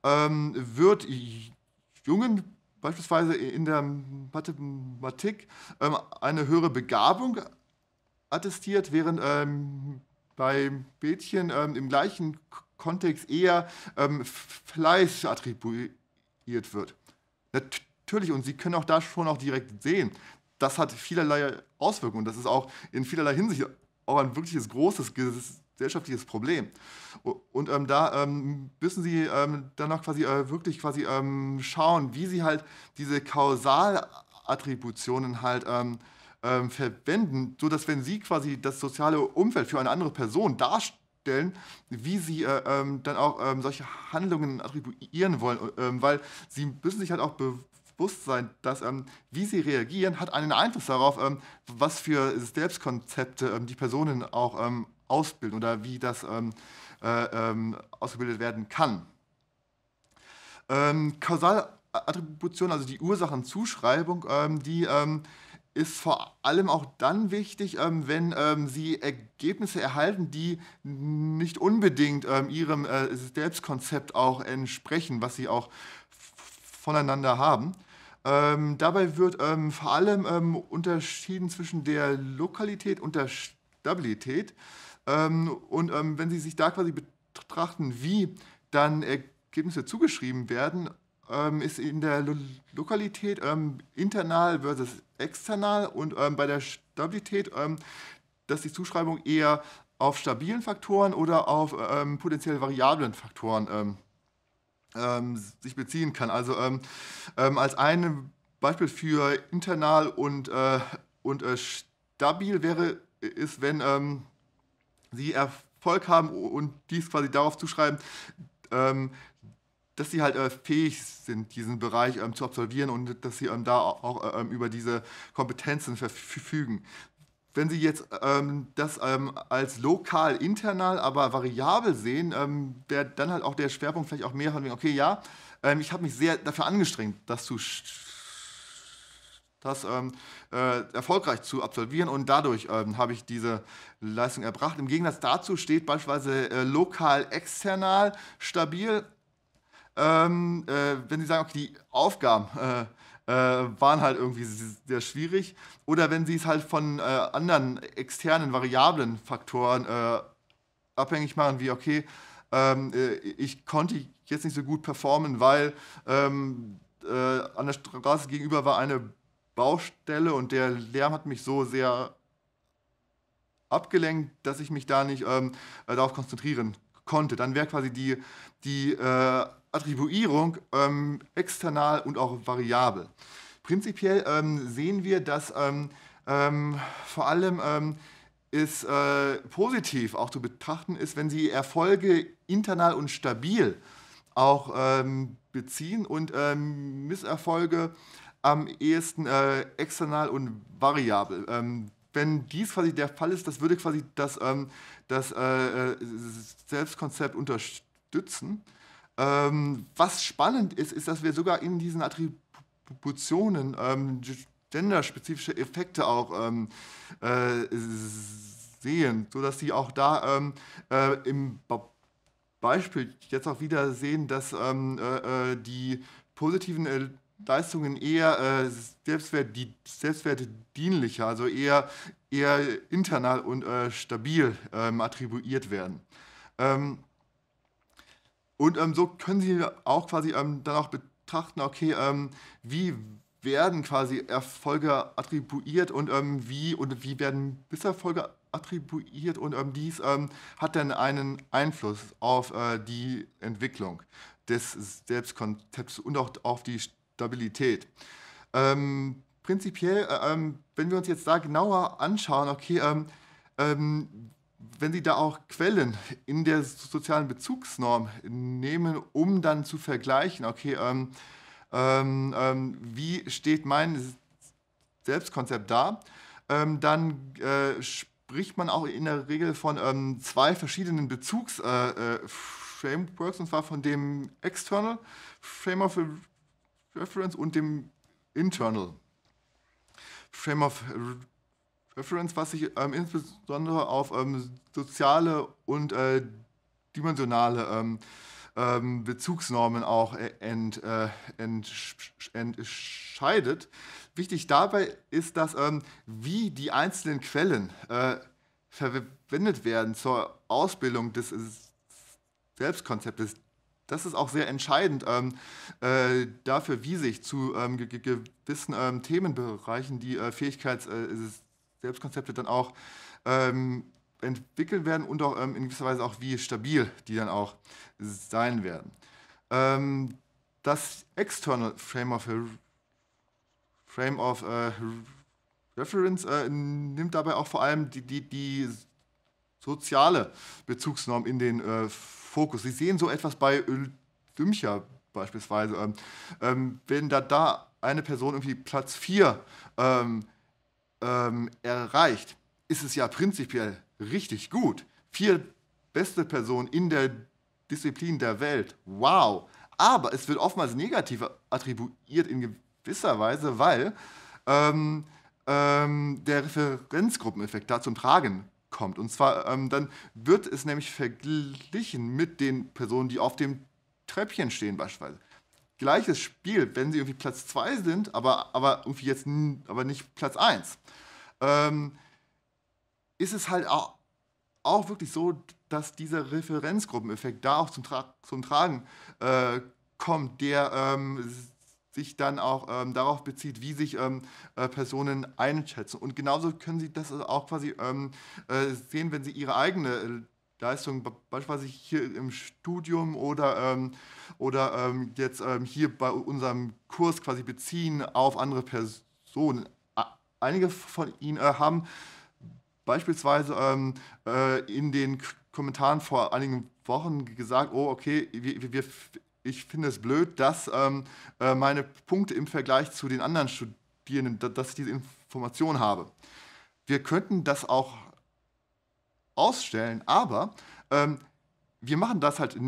ähm, wird Jungen beispielsweise in der Mathematik ähm, eine höhere Begabung attestiert, während ähm, bei Mädchen ähm, im gleichen Kontext eher Fleiß attribuiert wird. Natürlich, und Sie können auch da schon auch direkt sehen, das hat vielerlei Auswirkungen. Das ist auch in vielerlei Hinsicht auch ein wirkliches großes gesellschaftliches Problem. Und ähm, da ähm, müssen Sie ähm, danach quasi äh, wirklich quasi ähm, schauen, wie Sie halt diese Kausalattributionen halt ähm, ähm, verwenden, sodass wenn Sie quasi das soziale Umfeld für eine andere Person darstellen, wie Sie äh, dann auch solche Handlungen attribuieren wollen, äh, weil Sie müssen sich halt auch bewusst bewusst sein, dass ähm, wie sie reagieren, hat einen Einfluss darauf, ähm, was für Selbstkonzepte ähm, die Personen auch ähm, ausbilden oder wie das ähm, äh, ausgebildet werden kann. Ähm, Kausalattribution, also die Ursachenzuschreibung, die ist vor allem auch dann wichtig, ähm, wenn ähm, sie Ergebnisse erhalten, die nicht unbedingt ähm, ihrem äh, Selbstkonzept auch entsprechen, was sie auch voneinander haben. Ähm, dabei wird ähm, vor allem ähm, unterschieden zwischen der Lokalität und der Stabilität. Ähm, und ähm, wenn Sie sich da quasi betrachten, wie dann Ergebnisse zugeschrieben werden, ähm, ist in der Lo Lokalität internal versus external und bei der Stabilität, dass die Zuschreibung eher auf stabilen Faktoren oder auf potenziell variablen Faktoren ähm, sich beziehen kann. Also ähm, ähm, als ein Beispiel für internal und, äh, und äh, stabil wäre ist, wenn ähm, sie Erfolg haben und dies quasi darauf zuschreiben, ähm, dass sie halt äh, fähig sind, diesen Bereich ähm, zu absolvieren und dass sie ähm, da auch äh, über diese Kompetenzen verfügen wenn Sie jetzt ähm, das ähm, als lokal, internal, aber variabel sehen, ähm, der, dann halt auch der Schwerpunkt vielleicht auch mehr von wegen, okay, ja, ähm, ich habe mich sehr dafür angestrengt, das zu das ähm, äh, erfolgreich zu absolvieren und dadurch ähm, habe ich diese Leistung erbracht. Im Gegensatz dazu steht beispielsweise äh, lokal, external, stabil, äh, wenn Sie sagen, okay, die Aufgaben äh, äh, waren halt irgendwie sehr schwierig. Oder wenn sie es halt von äh, anderen externen, variablen Faktoren äh, abhängig machen, wie, okay, ähm, äh, ich konnte jetzt nicht so gut performen, weil ähm, äh, an der Straße gegenüber war eine Baustelle und der Lärm hat mich so sehr abgelenkt, dass ich mich da nicht ähm, äh, darauf konzentrieren konnte. Dann wäre quasi die, die äh, Attribuierung ähm, external und auch variabel. Prinzipiell ähm, sehen wir, dass ähm, ähm, vor allem ist ähm, äh, positiv auch zu betrachten ist, wenn sie Erfolge internal und stabil auch ähm, beziehen und ähm, Misserfolge am ehesten äh, external und variabel. Ähm, wenn dies quasi der Fall ist, das würde quasi das, das äh, äh Selbstkonzept unterstützen. Ähm, was spannend ist, ist, dass wir sogar in diesen Attributionen ähm, genderspezifische Effekte auch ähm, äh, sehen, sodass sie auch da ähm, äh, im ba Beispiel jetzt auch wieder sehen, dass ähm, äh, äh, die positiven äh, Leistungen eher äh, selbstwert, die, selbstwertdienlicher, also eher, eher internal und äh, stabil ähm, attribuiert werden. Ähm, und ähm, so können Sie auch quasi ähm, dann auch betrachten, okay, ähm, wie werden quasi Erfolge attribuiert und ähm, wie und wie werden Misserfolge attribuiert und ähm, dies ähm, hat dann einen Einfluss auf äh, die Entwicklung des Selbstkonzepts und auch auf die Stabilität. Ähm, prinzipiell, äh, ähm, wenn wir uns jetzt da genauer anschauen, okay, ähm, wenn Sie da auch Quellen in der sozialen Bezugsnorm nehmen, um dann zu vergleichen, okay, ähm, ähm, ähm wie steht mein Selbstkonzept da, ähm, dann äh, spricht man auch in der Regel von ähm, zwei verschiedenen Bezugsframeworks, äh, äh und zwar von dem External Frame of Reference und dem Internal Frame of Reference. Reference, was sich ähm, insbesondere auf ähm, soziale und äh, dimensionale ähm, ähm, Bezugsnormen auch äh, ent, äh, entscheidet. Wichtig dabei ist, dass ähm, wie die einzelnen Quellen äh, verwendet werden zur Ausbildung des Selbstkonzeptes das ist auch sehr entscheidend ähm, äh, dafür, wie sich zu ähm, gewissen ähm, Themenbereichen die äh, Fähigkeits- äh, Selbstkonzepte dann auch ähm, entwickelt werden und auch ähm, in gewisser Weise auch wie stabil die dann auch sein werden. Ähm, das External Frame of, Frame of äh, Reference äh, nimmt dabei auch vor allem die, die, die soziale Bezugsnorm in den äh, Fokus. Sie sehen so etwas bei Dümcher beispielsweise. Ähm, ähm, wenn da, da eine Person irgendwie Platz 4 ähm, ähm, erreicht, ist es ja prinzipiell richtig gut. Vier beste Personen in der Disziplin der Welt. Wow. Aber es wird oftmals negativ attribuiert in gewisser Weise, weil ähm, ähm, der Referenzgruppeneffekt da zum Tragen kommt. Und zwar, ähm, dann wird es nämlich verglichen mit den Personen, die auf dem Treppchen stehen beispielsweise gleiches Spiel, wenn sie irgendwie Platz 2 sind, aber, aber irgendwie jetzt aber nicht Platz 1, ähm, ist es halt auch, auch wirklich so, dass dieser Referenzgruppeneffekt da auch zum, Tra zum Tragen äh, kommt, der ähm, sich dann auch ähm, darauf bezieht, wie sich ähm, äh, Personen einschätzen. Und genauso können Sie das auch quasi ähm, äh, sehen, wenn Sie Ihre eigene äh, Leistung, beispielsweise hier im Studium oder, ähm, oder ähm, jetzt ähm, hier bei unserem Kurs quasi beziehen auf andere Personen. Einige von Ihnen äh, haben beispielsweise ähm, äh, in den Kommentaren vor einigen Wochen gesagt, oh okay, wir, wir, ich finde es blöd, dass ähm, äh, meine Punkte im Vergleich zu den anderen Studierenden, dass ich diese Information habe. Wir könnten das auch ausstellen, aber ähm, wir machen das halt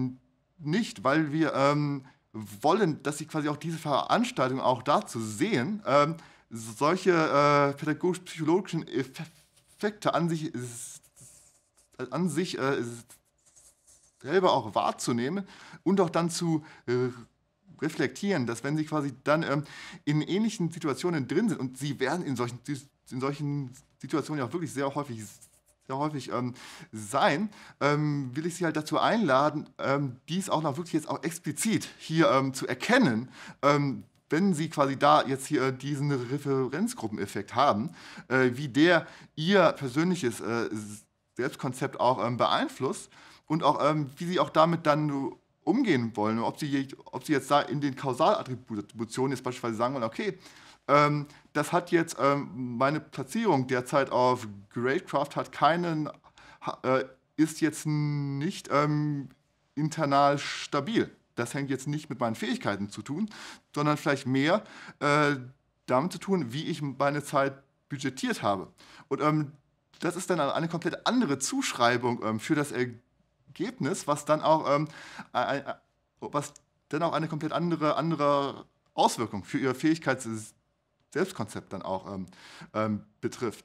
nicht, weil wir ähm, wollen, dass sie quasi auch diese Veranstaltung auch dazu sehen, ähm, solche äh, pädagogisch-psychologischen Effekte an sich, an sich äh, selber auch wahrzunehmen und auch dann zu äh, reflektieren, dass wenn sie quasi dann ähm, in ähnlichen Situationen drin sind und sie werden in solchen, in solchen Situationen auch wirklich sehr häufig sehr häufig ähm, sein, ähm, will ich Sie halt dazu einladen, ähm, dies auch noch wirklich jetzt auch explizit hier ähm, zu erkennen, ähm, wenn Sie quasi da jetzt hier äh, diesen Referenzgruppeneffekt haben, äh, wie der Ihr persönliches äh, Selbstkonzept auch ähm, beeinflusst und auch wie Sie auch damit dann umgehen wollen, ob Sie, ob Sie jetzt da in den Kausalattributionen jetzt beispielsweise sagen wollen, okay, ähm, das hat jetzt ähm, meine Platzierung derzeit auf Greatcraft hat keinen äh, ist jetzt nicht ähm, internal stabil. Das hängt jetzt nicht mit meinen Fähigkeiten zu tun, sondern vielleicht mehr äh, damit zu tun, wie ich meine Zeit budgetiert habe. Und ähm, das ist dann eine komplett andere Zuschreibung ähm, für das Ergebnis, was dann auch ähm, was dann auch eine komplett andere andere Auswirkung für ihre Fähigkeiten Fähigkeitssystem Selbstkonzept dann auch ähm, ähm, betrifft.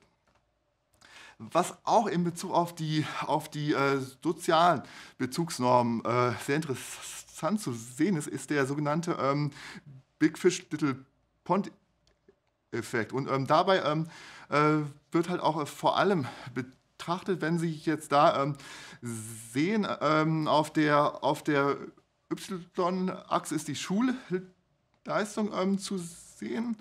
Was auch in Bezug auf die, auf die äh, sozialen Bezugsnormen äh, sehr interessant zu sehen ist, ist der sogenannte ähm, Big Fish Little Pond Effekt. Und ähm, dabei ähm, äh, wird halt auch äh, vor allem betrachtet, wenn Sie jetzt da ähm, sehen, ähm, auf der, auf der Y-Achse ist die Schulleistung ähm, zu sehen.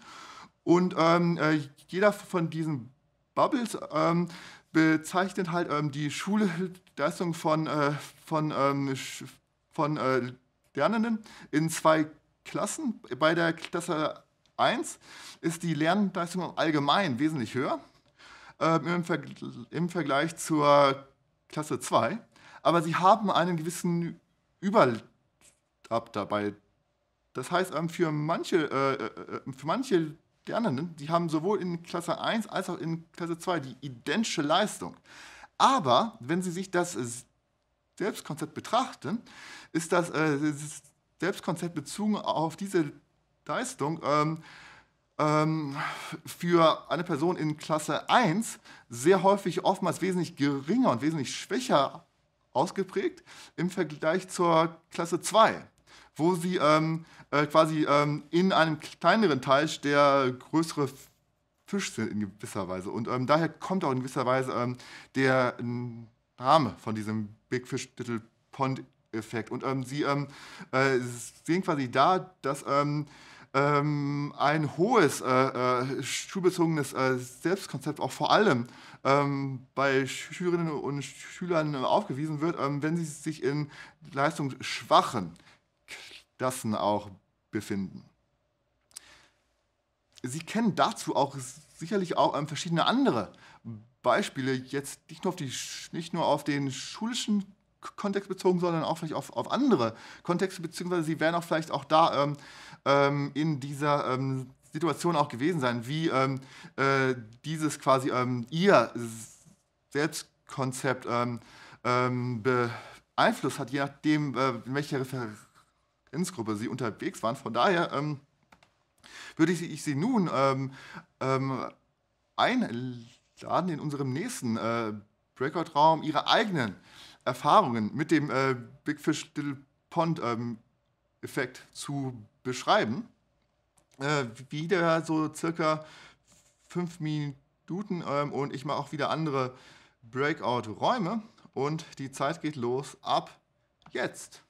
Und ähm, äh, jeder von diesen Bubbles ähm, bezeichnet halt ähm, die Schulleistung von, äh, von, ähm, von äh, Lernenden in zwei Klassen. Bei der Klasse 1 ist die Lernleistung allgemein wesentlich höher ähm, im, Ver im Vergleich zur Klasse 2, aber sie haben einen gewissen Überlapp dabei. Das heißt, ähm, für manche, äh, äh, für manche die anderen, die haben sowohl in Klasse 1 als auch in Klasse 2 die identische Leistung. Aber wenn Sie sich das äh, Selbstkonzept betrachten, ist äh, das Selbstkonzept bezogen auf diese Leistung ähm, ähm, für eine Person in Klasse 1 sehr häufig oftmals wesentlich geringer und wesentlich schwächer ausgeprägt im Vergleich zur Klasse 2 wo sie ähm, äh, quasi ähm, in einem kleineren Teich der größere Fisch sind in gewisser Weise. Und ähm, daher kommt auch in gewisser Weise ähm, der Name von diesem Big Fish Little Pond Effekt. Und ähm, sie ähm, äh, sehen quasi da, dass ein hohes, äh, äh schulbezogenes äh, Selbstkonzept auch vor allem bei Schülerinnen und Schülern äh, aufgewiesen wird, wenn sie sich in leistungsschwachen dessen auch befinden. Sie kennen dazu auch sicherlich auch ähm, verschiedene andere Beispiele, jetzt nicht nur auf, die, nicht nur auf den schulischen Kontext bezogen, sondern auch vielleicht auf, auf andere Kontexte, beziehungsweise Sie werden auch vielleicht auch da ähm, ähm, in dieser ähm, Situation auch gewesen sein, wie ähm, äh, dieses quasi ähm, Ihr Selbstkonzept beeinflusst hat, je nachdem, äh, welcher Referenz Innsgruppe sie unterwegs waren. Von daher ähm, würde ich, ich, sie nun ähm, ähm, einladen, in unserem nächsten äh, Breakout-Raum ihre eigenen Erfahrungen mit dem äh, Big Fish Little Pond ähm, Effekt zu beschreiben. Äh, wieder so circa fünf Minuten ähm, und ich mache auch wieder andere Breakout-Räume und die Zeit geht los ab jetzt.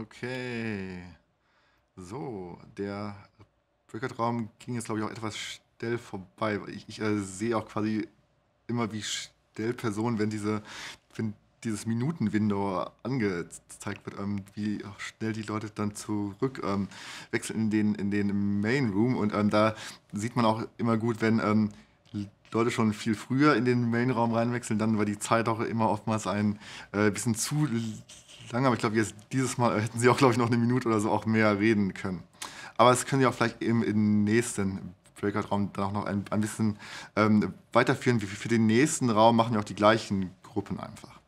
Okay. So, der Breakout-Raum ging jetzt, glaube ich, auch etwas schnell vorbei. Ich, ich äh, sehe auch quasi immer, wie schnell Personen, wenn diese, wenn dieses Minuten-Window angezeigt wird, ähm, wie schnell die Leute dann zurück ähm, wechseln in den, in den Main Room. Und ähm, da sieht man auch immer gut, wenn ähm, Leute schon viel früher in den Main-Raum reinwechseln, dann war die Zeit auch immer oftmals ein äh, bisschen zu lang, aber ich glaube, jetzt dieses Mal hätten sie auch, glaube ich, noch eine Minute oder so auch mehr reden können. Aber das können sie auch vielleicht eben im nächsten Breakout-Raum dann auch noch ein, ein bisschen ähm, weiterführen. Für den nächsten Raum machen wir auch die gleichen Gruppen einfach.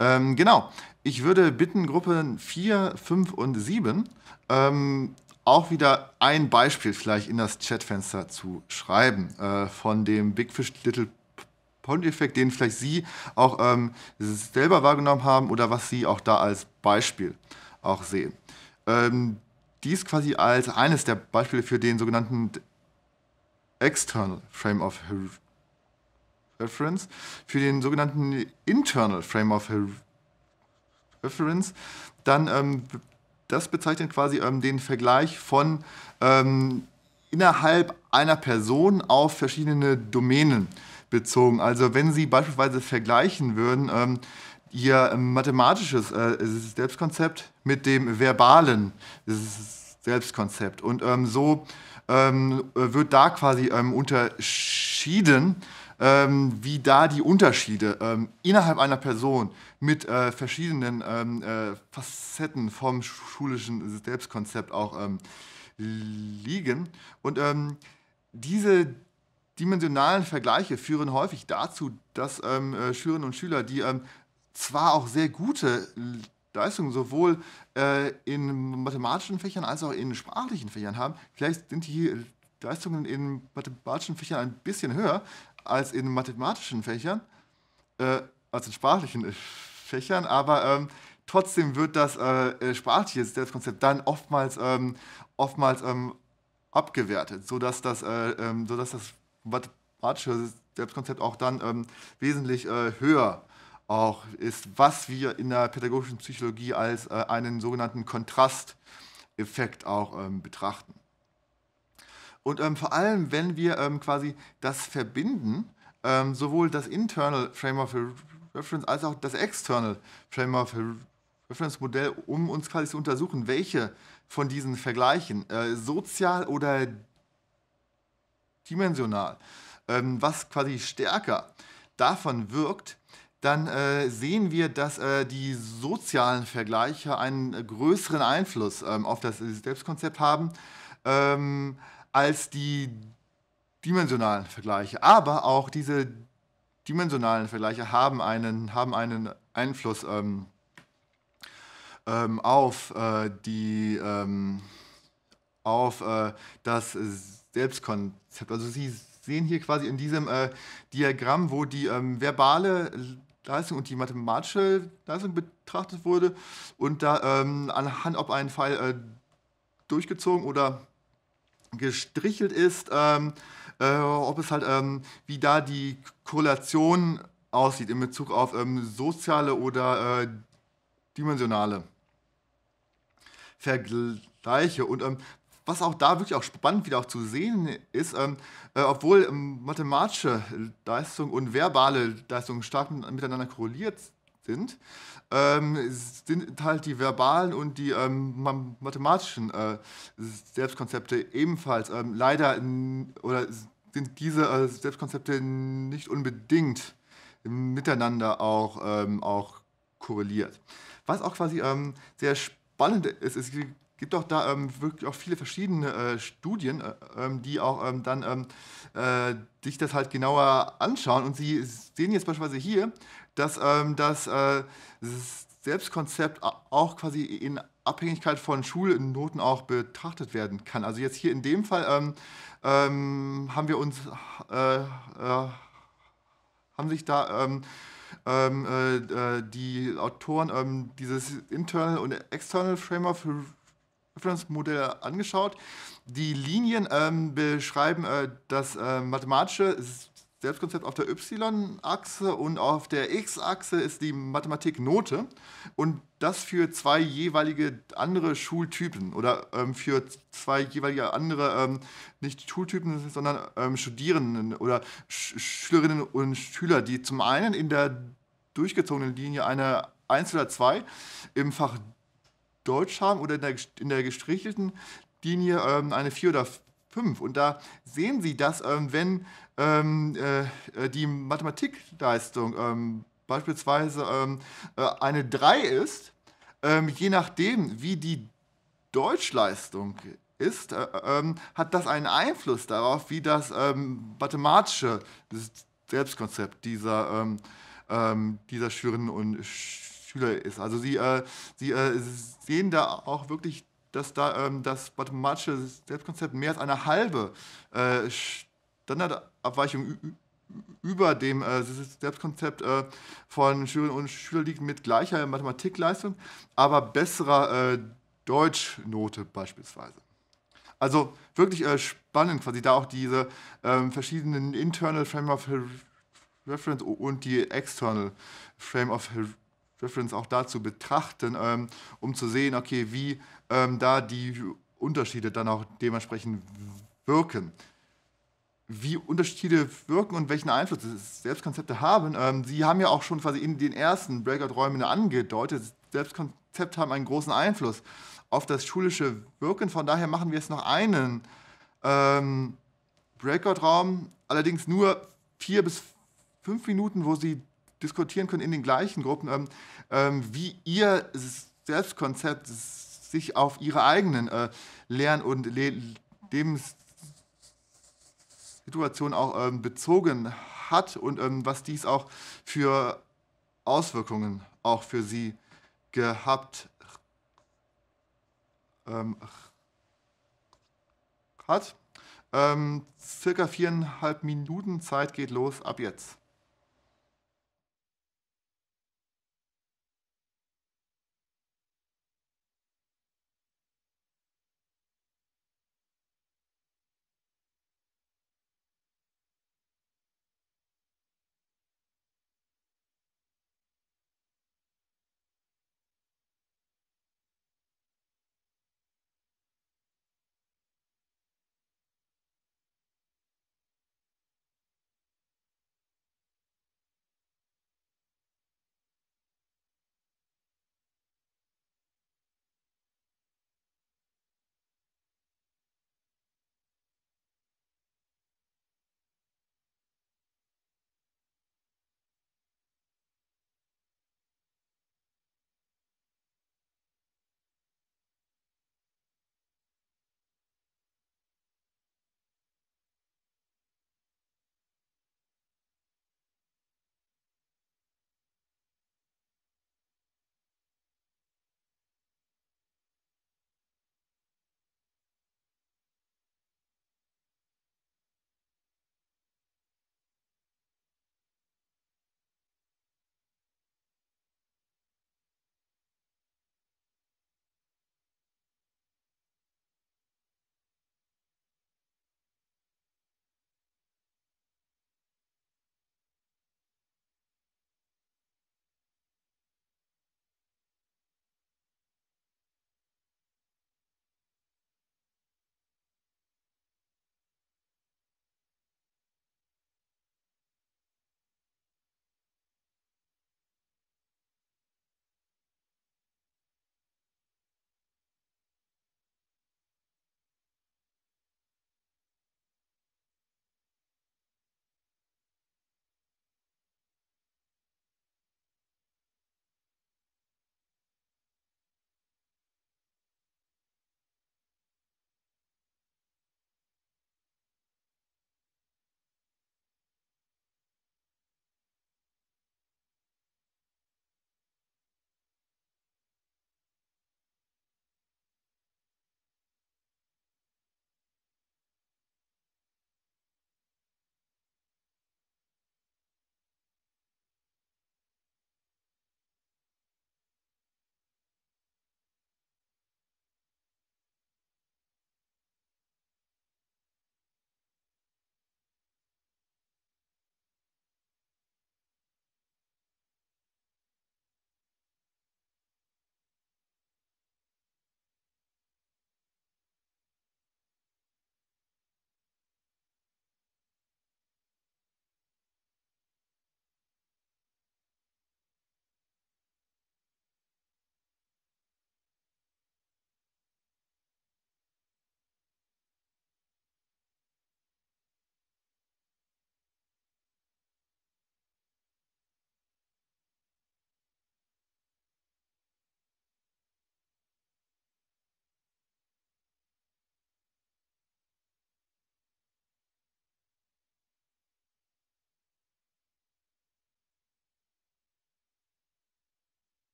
Ähm, genau, ich würde bitten, Gruppen 4, 5 und 7 ähm, auch wieder ein Beispiel vielleicht in das Chatfenster zu schreiben äh, von dem Big Fish Little Pond-Effekt, den vielleicht Sie auch ähm, selber wahrgenommen haben oder was Sie auch da als Beispiel auch sehen. Ähm, dies quasi als eines der Beispiele für den sogenannten External Frame of Reference, für den sogenannten Internal Frame of Reference, dann ähm, das bezeichnet quasi ähm, den Vergleich von ähm, innerhalb einer Person auf verschiedene Domänen bezogen. Also wenn Sie beispielsweise vergleichen würden, ähm, Ihr mathematisches äh, Selbstkonzept mit dem verbalen Selbstkonzept. Und ähm, so ähm, wird da quasi ähm, unterschieden, ähm, wie da die Unterschiede innerhalb einer Person mit äh, verschiedenen äh, Facetten vom schulischen Selbstkonzept auch liegen. Und diese dimensionalen Vergleiche führen häufig dazu, dass ähm, äh, Schülerinnen und Schüler, die ähm, zwar auch sehr gute Leistungen sowohl äh, in mathematischen Fächern als auch in sprachlichen Fächern haben, vielleicht sind die Leistungen in mathematischen Fächern ein bisschen höher als in mathematischen Fächern, äh, als in sprachlichen äh, Fächern, aber ähm, trotzdem wird das äh, äh sprachliche Selbstkonzept dann oftmals, ähm, oftmals ähm, abgewertet, sodass das, ähm, sodass das mathematische Selbstkonzept auch dann ähm, wesentlich äh, höher auch ist, was wir in der pädagogischen Psychologie als äh, einen sogenannten Kontrasteffekt auch ähm, betrachten. Und ähm, vor allem, wenn wir ähm, quasi das verbinden, ähm, sowohl das Internal Frame of Reference als auch das External Frame of Reference Modell, um uns quasi zu untersuchen, welche von diesen Vergleichen, äh, sozial oder dimensional, ähm, was quasi stärker davon wirkt, dann äh, sehen wir, dass äh, die sozialen Vergleiche einen äh, größeren Einfluss ähm, auf das Selbstkonzept haben ähm, als die dimensionalen Vergleiche. Aber auch diese dimensionalen Vergleiche haben einen, haben einen Einfluss ähm, ähm auf, äh, die, ähm, auf äh, das Selbstkonzept. Also Sie sehen hier quasi in diesem äh, Diagramm, wo die ähm, verbale Leistung und die mathematische Leistung betrachtet wurde und da ähm, anhand, ob ein Pfeil äh, durchgezogen oder gestrichelt ist, ähm, äh, ob es halt, ähm, wie da die Korrelation aussieht in Bezug auf ähm, soziale oder äh, dimensionale Vergleiche. Und ähm, was auch da wirklich auch spannend wieder auch zu sehen ist, ähm, äh, obwohl ähm, mathematische Leistung und verbale Leistung stark miteinander korreliert sind, ähm, sind halt die verbalen und die ähm, mathematischen äh, Selbstkonzepte ebenfalls ähm, leider oder sind diese äh, Selbstkonzepte nicht unbedingt miteinander auch, ähm, auch korreliert. Was auch quasi sehr spannend ist, ist gibt doch da ähm, wirklich auch viele verschiedene äh, Studien, äh, ähm, die auch ähm, dann ähm, äh, sich das halt genauer anschauen. Und Sie sehen jetzt beispielsweise hier, dass ähm, das äh, Selbstkonzept auch quasi in Abhängigkeit von Schulnoten auch betrachtet werden kann. Also jetzt hier in dem Fall ähm, haben wir uns, äh, äh, haben sich da... Ähm, äh, die Autoren ähm, dieses Internal und External Framework Modell angeschaut. Die Linien ähm, beschreiben äh, das äh, mathematische Selbstkonzept auf der Y-Achse und auf der X-Achse ist die Mathematiknote und das für zwei jeweilige andere Schultypen oder ähm, für zwei jeweilige andere, ähm, nicht Schultypen, sondern ähm, Studierenden oder Sch Schülerinnen und Schüler, die zum einen in der durchgezogenen Linie eine 1 oder 2 im Fach Deutsch haben oder in der, in der gestrichelten Linie ähm, eine 4 oder 5. Und da sehen Sie, dass ähm, wenn ähm, äh, äh die Mathematikleistung ähm, beispielsweise ähm, äh, eine 3 ist, ähm, je nachdem, wie die Deutschleistung ist, äh, äh hat das einen Einfluss darauf, wie das mathematische Selbstkonzept dieser, dieser Schülerinnen und Schüler Schüler ist. Also sie, äh, sie äh, sehen da auch wirklich, dass da ähm, das mathematische Selbstkonzept mehr als eine halbe äh, Standardabweichung über dem äh, Selbstkonzept äh, von Schülerinnen und Schülern liegt mit gleicher Mathematikleistung, aber besserer äh, Deutschnote beispielsweise. Also wirklich äh, spannend, quasi da auch diese ähm, verschiedenen Internal Frame of Reference und die External Frame of Reference auch dazu betrachten, ähm, um zu sehen, okay, wie ähm, da die Unterschiede dann auch dementsprechend wirken. Wie Unterschiede wirken und welchen Einfluss Selbstkonzepte haben. Ähm, Sie haben ja auch schon quasi in den ersten Breakout-Räumen angedeutet, Selbstkonzepte haben einen großen Einfluss auf das schulische Wirken. Von daher machen wir jetzt noch einen ähm, Breakout-Raum, allerdings nur vier bis fünf Minuten, wo Sie diskutieren können in den gleichen Gruppen, ähm, ähm, wie ihr Selbstkonzept sich auf ihre eigenen äh, Lern- und Le Lebenssituationen auch ähm, bezogen hat und ähm, was dies auch für Auswirkungen auch für sie gehabt ähm, hat. Ähm, circa viereinhalb Minuten Zeit geht los ab jetzt.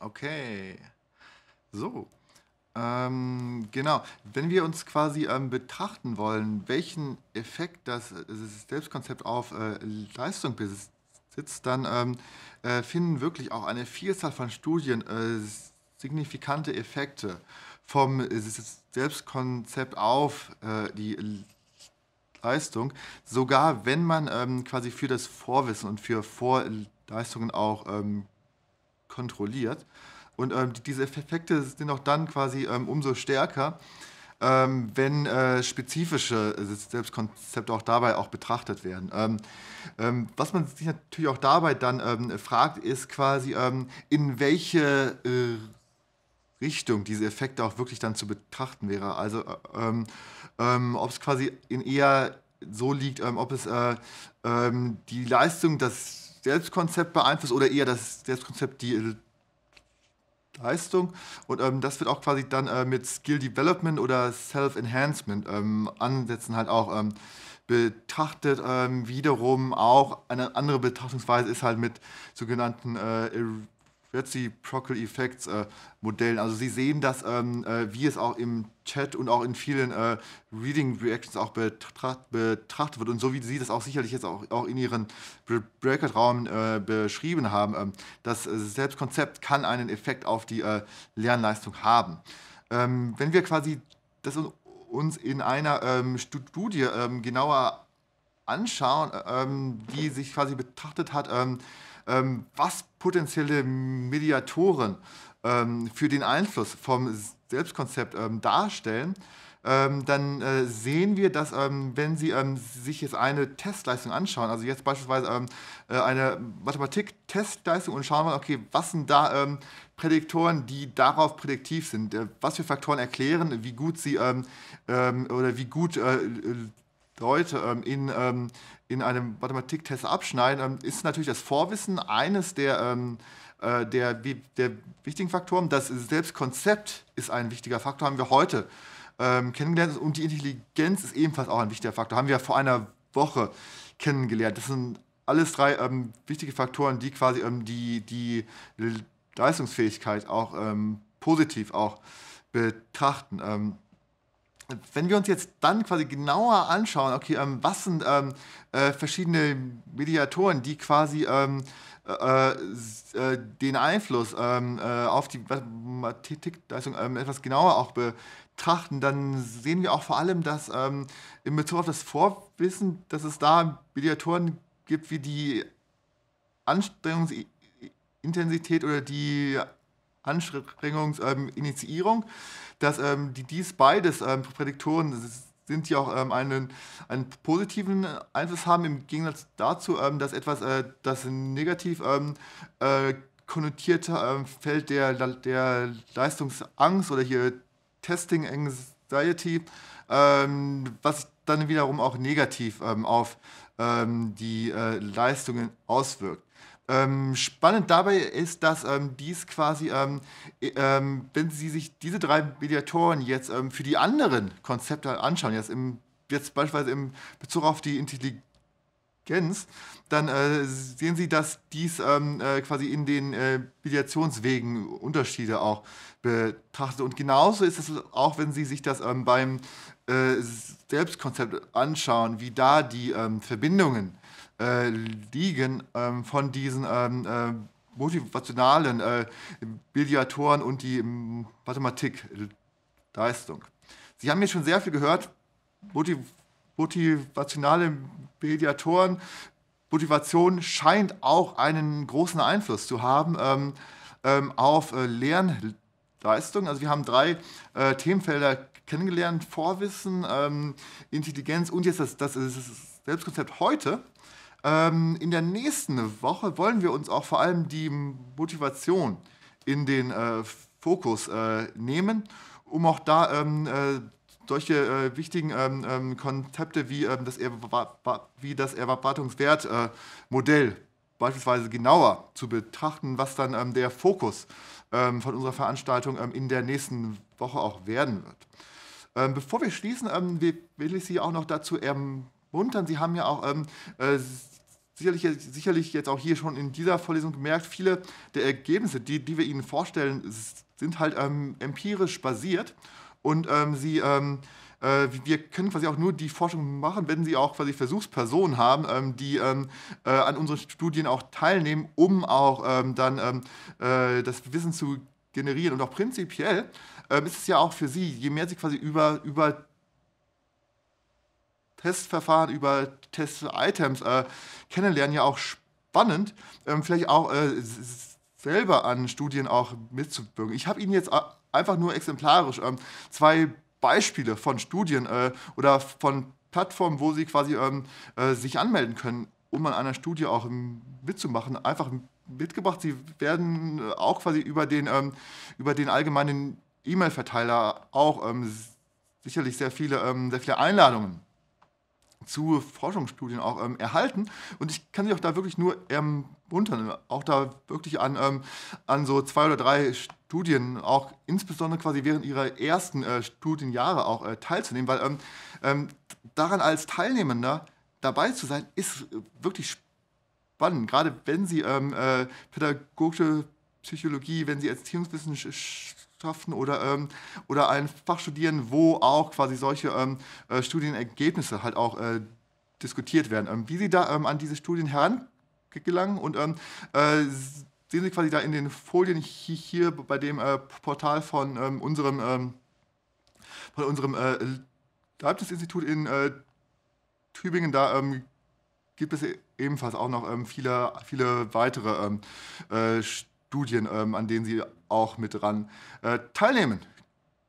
Okay. So. Ähm, genau. Wenn wir uns quasi ähm, betrachten wollen, welchen Effekt das, äh, das Selbstkonzept auf äh, Leistung besitzt, dann ähm, äh, finden wirklich auch eine Vielzahl von Studien äh, signifikante Effekte vom äh, Selbstkonzept auf äh, die Leistung, sogar wenn man ähm, quasi für das Vorwissen und für Vorleistungen auch ähm, kontrolliert. Und ähm, diese Effekte sind auch dann quasi ähm, umso stärker, ähm, wenn äh, spezifische Selbstkonzepte auch dabei auch betrachtet werden. Ähm, ähm, was man sich natürlich auch dabei dann ähm, fragt, ist quasi, ähm, in welche äh, Richtung diese Effekte auch wirklich dann zu betrachten wäre. Also äh, ähm, ob es quasi in eher so liegt, ob es äh, die Leistung, dass Selbstkonzept beeinflusst oder eher das Selbstkonzept die äh, Leistung. Und ähm, das wird auch quasi dann äh, mit Skill Development oder Self-Enhancement ähm, Ansätzen halt auch ähm, betrachtet. Ähm, wiederum auch eine andere Betrachtungsweise ist halt mit sogenannten äh, Jetsi Procol Effects äh, Modellen. Also Sie sehen das, ähm, äh, wie es auch im Chat und auch in vielen äh, Reading Reactions auch betracht, betrachtet wird und so wie Sie das auch sicherlich jetzt auch, auch in Ihren Breakout-Raum äh, beschrieben haben. Ähm, das Selbstkonzept kann einen Effekt auf die äh, Lernleistung haben. Ähm, wenn wir quasi das uns in einer ähm, Studie ähm, genauer anschauen, äh, ähm, die sich quasi betrachtet hat, ähm, was potenzielle Mediatoren ähm, für den Einfluss vom Selbstkonzept ähm, darstellen, ähm, dann äh, sehen wir, dass ähm, wenn Sie ähm, sich jetzt eine Testleistung anschauen, also jetzt beispielsweise äh, eine Mathematik-Testleistung und schauen mal, okay, was sind da Prädiktoren, die darauf prädiktiv sind, äh, was für Faktoren erklären, wie gut sie oder wie gut äh, Leute ähm, in ähm, in einem Mathematiktest abschneiden, ähm, ist natürlich das Vorwissen eines der, ähm, äh, der, der wichtigen Faktoren. Das Selbstkonzept ist ein wichtiger Faktor, haben wir heute ähm, kennengelernt. Und die Intelligenz ist ebenfalls auch ein wichtiger Faktor, haben wir vor einer Woche kennengelernt. Das sind alles drei ähm, wichtige Faktoren, die quasi ähm, die, die Leistungsfähigkeit auch ähm, positiv auch betrachten wenn wir uns jetzt dann quasi genauer anschauen, okay, ähm, was sind ähm, äh, verschiedene Mediatoren, die quasi ähm, äh, äh, äh den Einfluss ähm, äh, auf die Mathematikleistung ähm, etwas genauer auch betrachten, dann sehen wir auch vor allem, dass ähm, in Bezug auf das Vorwissen, dass es da Mediatoren gibt, wie die Anstrengungsintensität oder die Anstrengungsinitiierung, dass ähm, die, dies beides ähm, Prädiktoren sind, die auch ähm, einen, einen positiven Einfluss haben, im Gegensatz dazu, dass etwas, äh, das negativ konnotierte ähm, äh, Feld der, der Leistungsangst oder hier Testing Anxiety, ähm, was dann wiederum auch negativ ähm, auf die äh, Leistungen auswirkt. Ähm, spannend dabei ist, dass ähm, dies quasi, ähm, äh, wenn Sie sich diese drei Mediatoren jetzt ähm, für die anderen Konzepte anschauen, jetzt, im, jetzt beispielsweise im Bezug auf die Intelligenz, dann äh, sehen Sie, dass dies ähm, äh, quasi in den äh, Mediationswegen Unterschiede auch betrachtet. Und genauso ist es auch, wenn Sie sich das ähm, beim äh, Selbstkonzept anschauen, wie da die Verbindungen äh, liegen ähm, von diesen ähm, äh, motivationalen äh, und die mm, Mathematikleistung. Sie haben jetzt schon sehr viel gehört, Motiv motivationale Mediatoren, Motivation scheint auch einen großen Einfluss zu haben ähm, ähm, auf äh, Lernleistung. Also wir haben drei äh, Themenfelder kennengelernt, Vorwissen, ähm, Intelligenz und jetzt das, das Selbstkonzept heute. Ähm, in der nächsten Woche wollen wir uns auch vor allem die Motivation in den äh, Fokus äh, nehmen, um auch da ähm, äh, solche äh, wichtigen ähm, ähm, Konzepte wie, ähm, das wie das Erwartungswertmodell beispielsweise genauer zu betrachten, was dann ähm, der Fokus von unserer Veranstaltung in der nächsten Woche auch werden wird. bevor wir schließen, will ich Sie auch noch dazu ermutigen, bunt. Sie haben ja auch ähm, äh, sicherlich, sicherlich jetzt auch hier schon in dieser Vorlesung gemerkt, viele der Ergebnisse, die, die wir Ihnen vorstellen, sind halt ähm, empirisch basiert. Und ähm, Sie, ähm, äh, wir können quasi auch nur die Forschung machen, wenn Sie auch quasi Versuchspersonen haben, ähm, die ähm, äh, an unseren Studien auch teilnehmen, um auch ähm, dann äh, das Wissen zu generieren. Und auch prinzipiell ist es ja auch für Sie, je mehr Sie quasi über, über Testverfahren über Test-Items äh, kennenlernen, ja auch spannend. Ähm, vielleicht auch äh, selber an Studien auch mitzuwirken. Ich habe Ihnen jetzt äh, einfach nur exemplarisch ähm, zwei Beispiele von Studien äh, oder von Plattformen, wo Sie quasi ähm, äh, sich anmelden können, um an einer Studie auch ähm, mitzumachen, einfach mitgebracht. Sie werden auch quasi über den, ähm, über den allgemeinen E-Mail-Verteiler auch ähm, sicherlich sehr viele, sehr viele Einladungen zu Forschungsstudien auch ähm, erhalten. Und ich kann sie auch da wirklich nur ermuntern, ähm, auch da wirklich an, ähm, an so zwei oder drei Studien, auch insbesondere quasi während ihrer ersten äh, Studienjahre auch äh, teilzunehmen, weil ähm, ähm daran als Teilnehmender dabei zu sein, ist äh, wirklich spannend, gerade wenn sie ähm, äh, pädagogische Psychologie, wenn sie Erziehungswissenschaften Wissenschaften oder, ähm, oder ein Fach studieren, wo auch quasi solche ähm, äh, Studienergebnisse halt auch äh, diskutiert werden. Ähm, wie Sie da ähm, an diese Studien herangelangen und ähm, äh, sehen Sie quasi da in den Folien hier, hier bei dem äh, Portal von ähm, unserem, von unserem äh, Leibniz-Institut in Tübingen, da gibt es ebenfalls auch noch viele, viele weitere Studien Studien, ähm, an denen sie auch mit dran äh, teilnehmen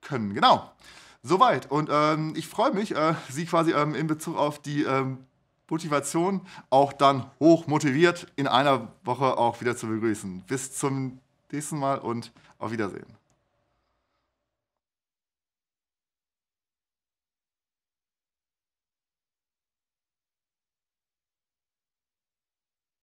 können. Genau. Soweit. Und ähm, ich freue mich, äh, Sie quasi ähm, in Bezug auf die ähm, Motivation auch dann hoch motiviert in einer Woche auch wieder zu begrüßen. Bis zum nächsten Mal und auf Wiedersehen.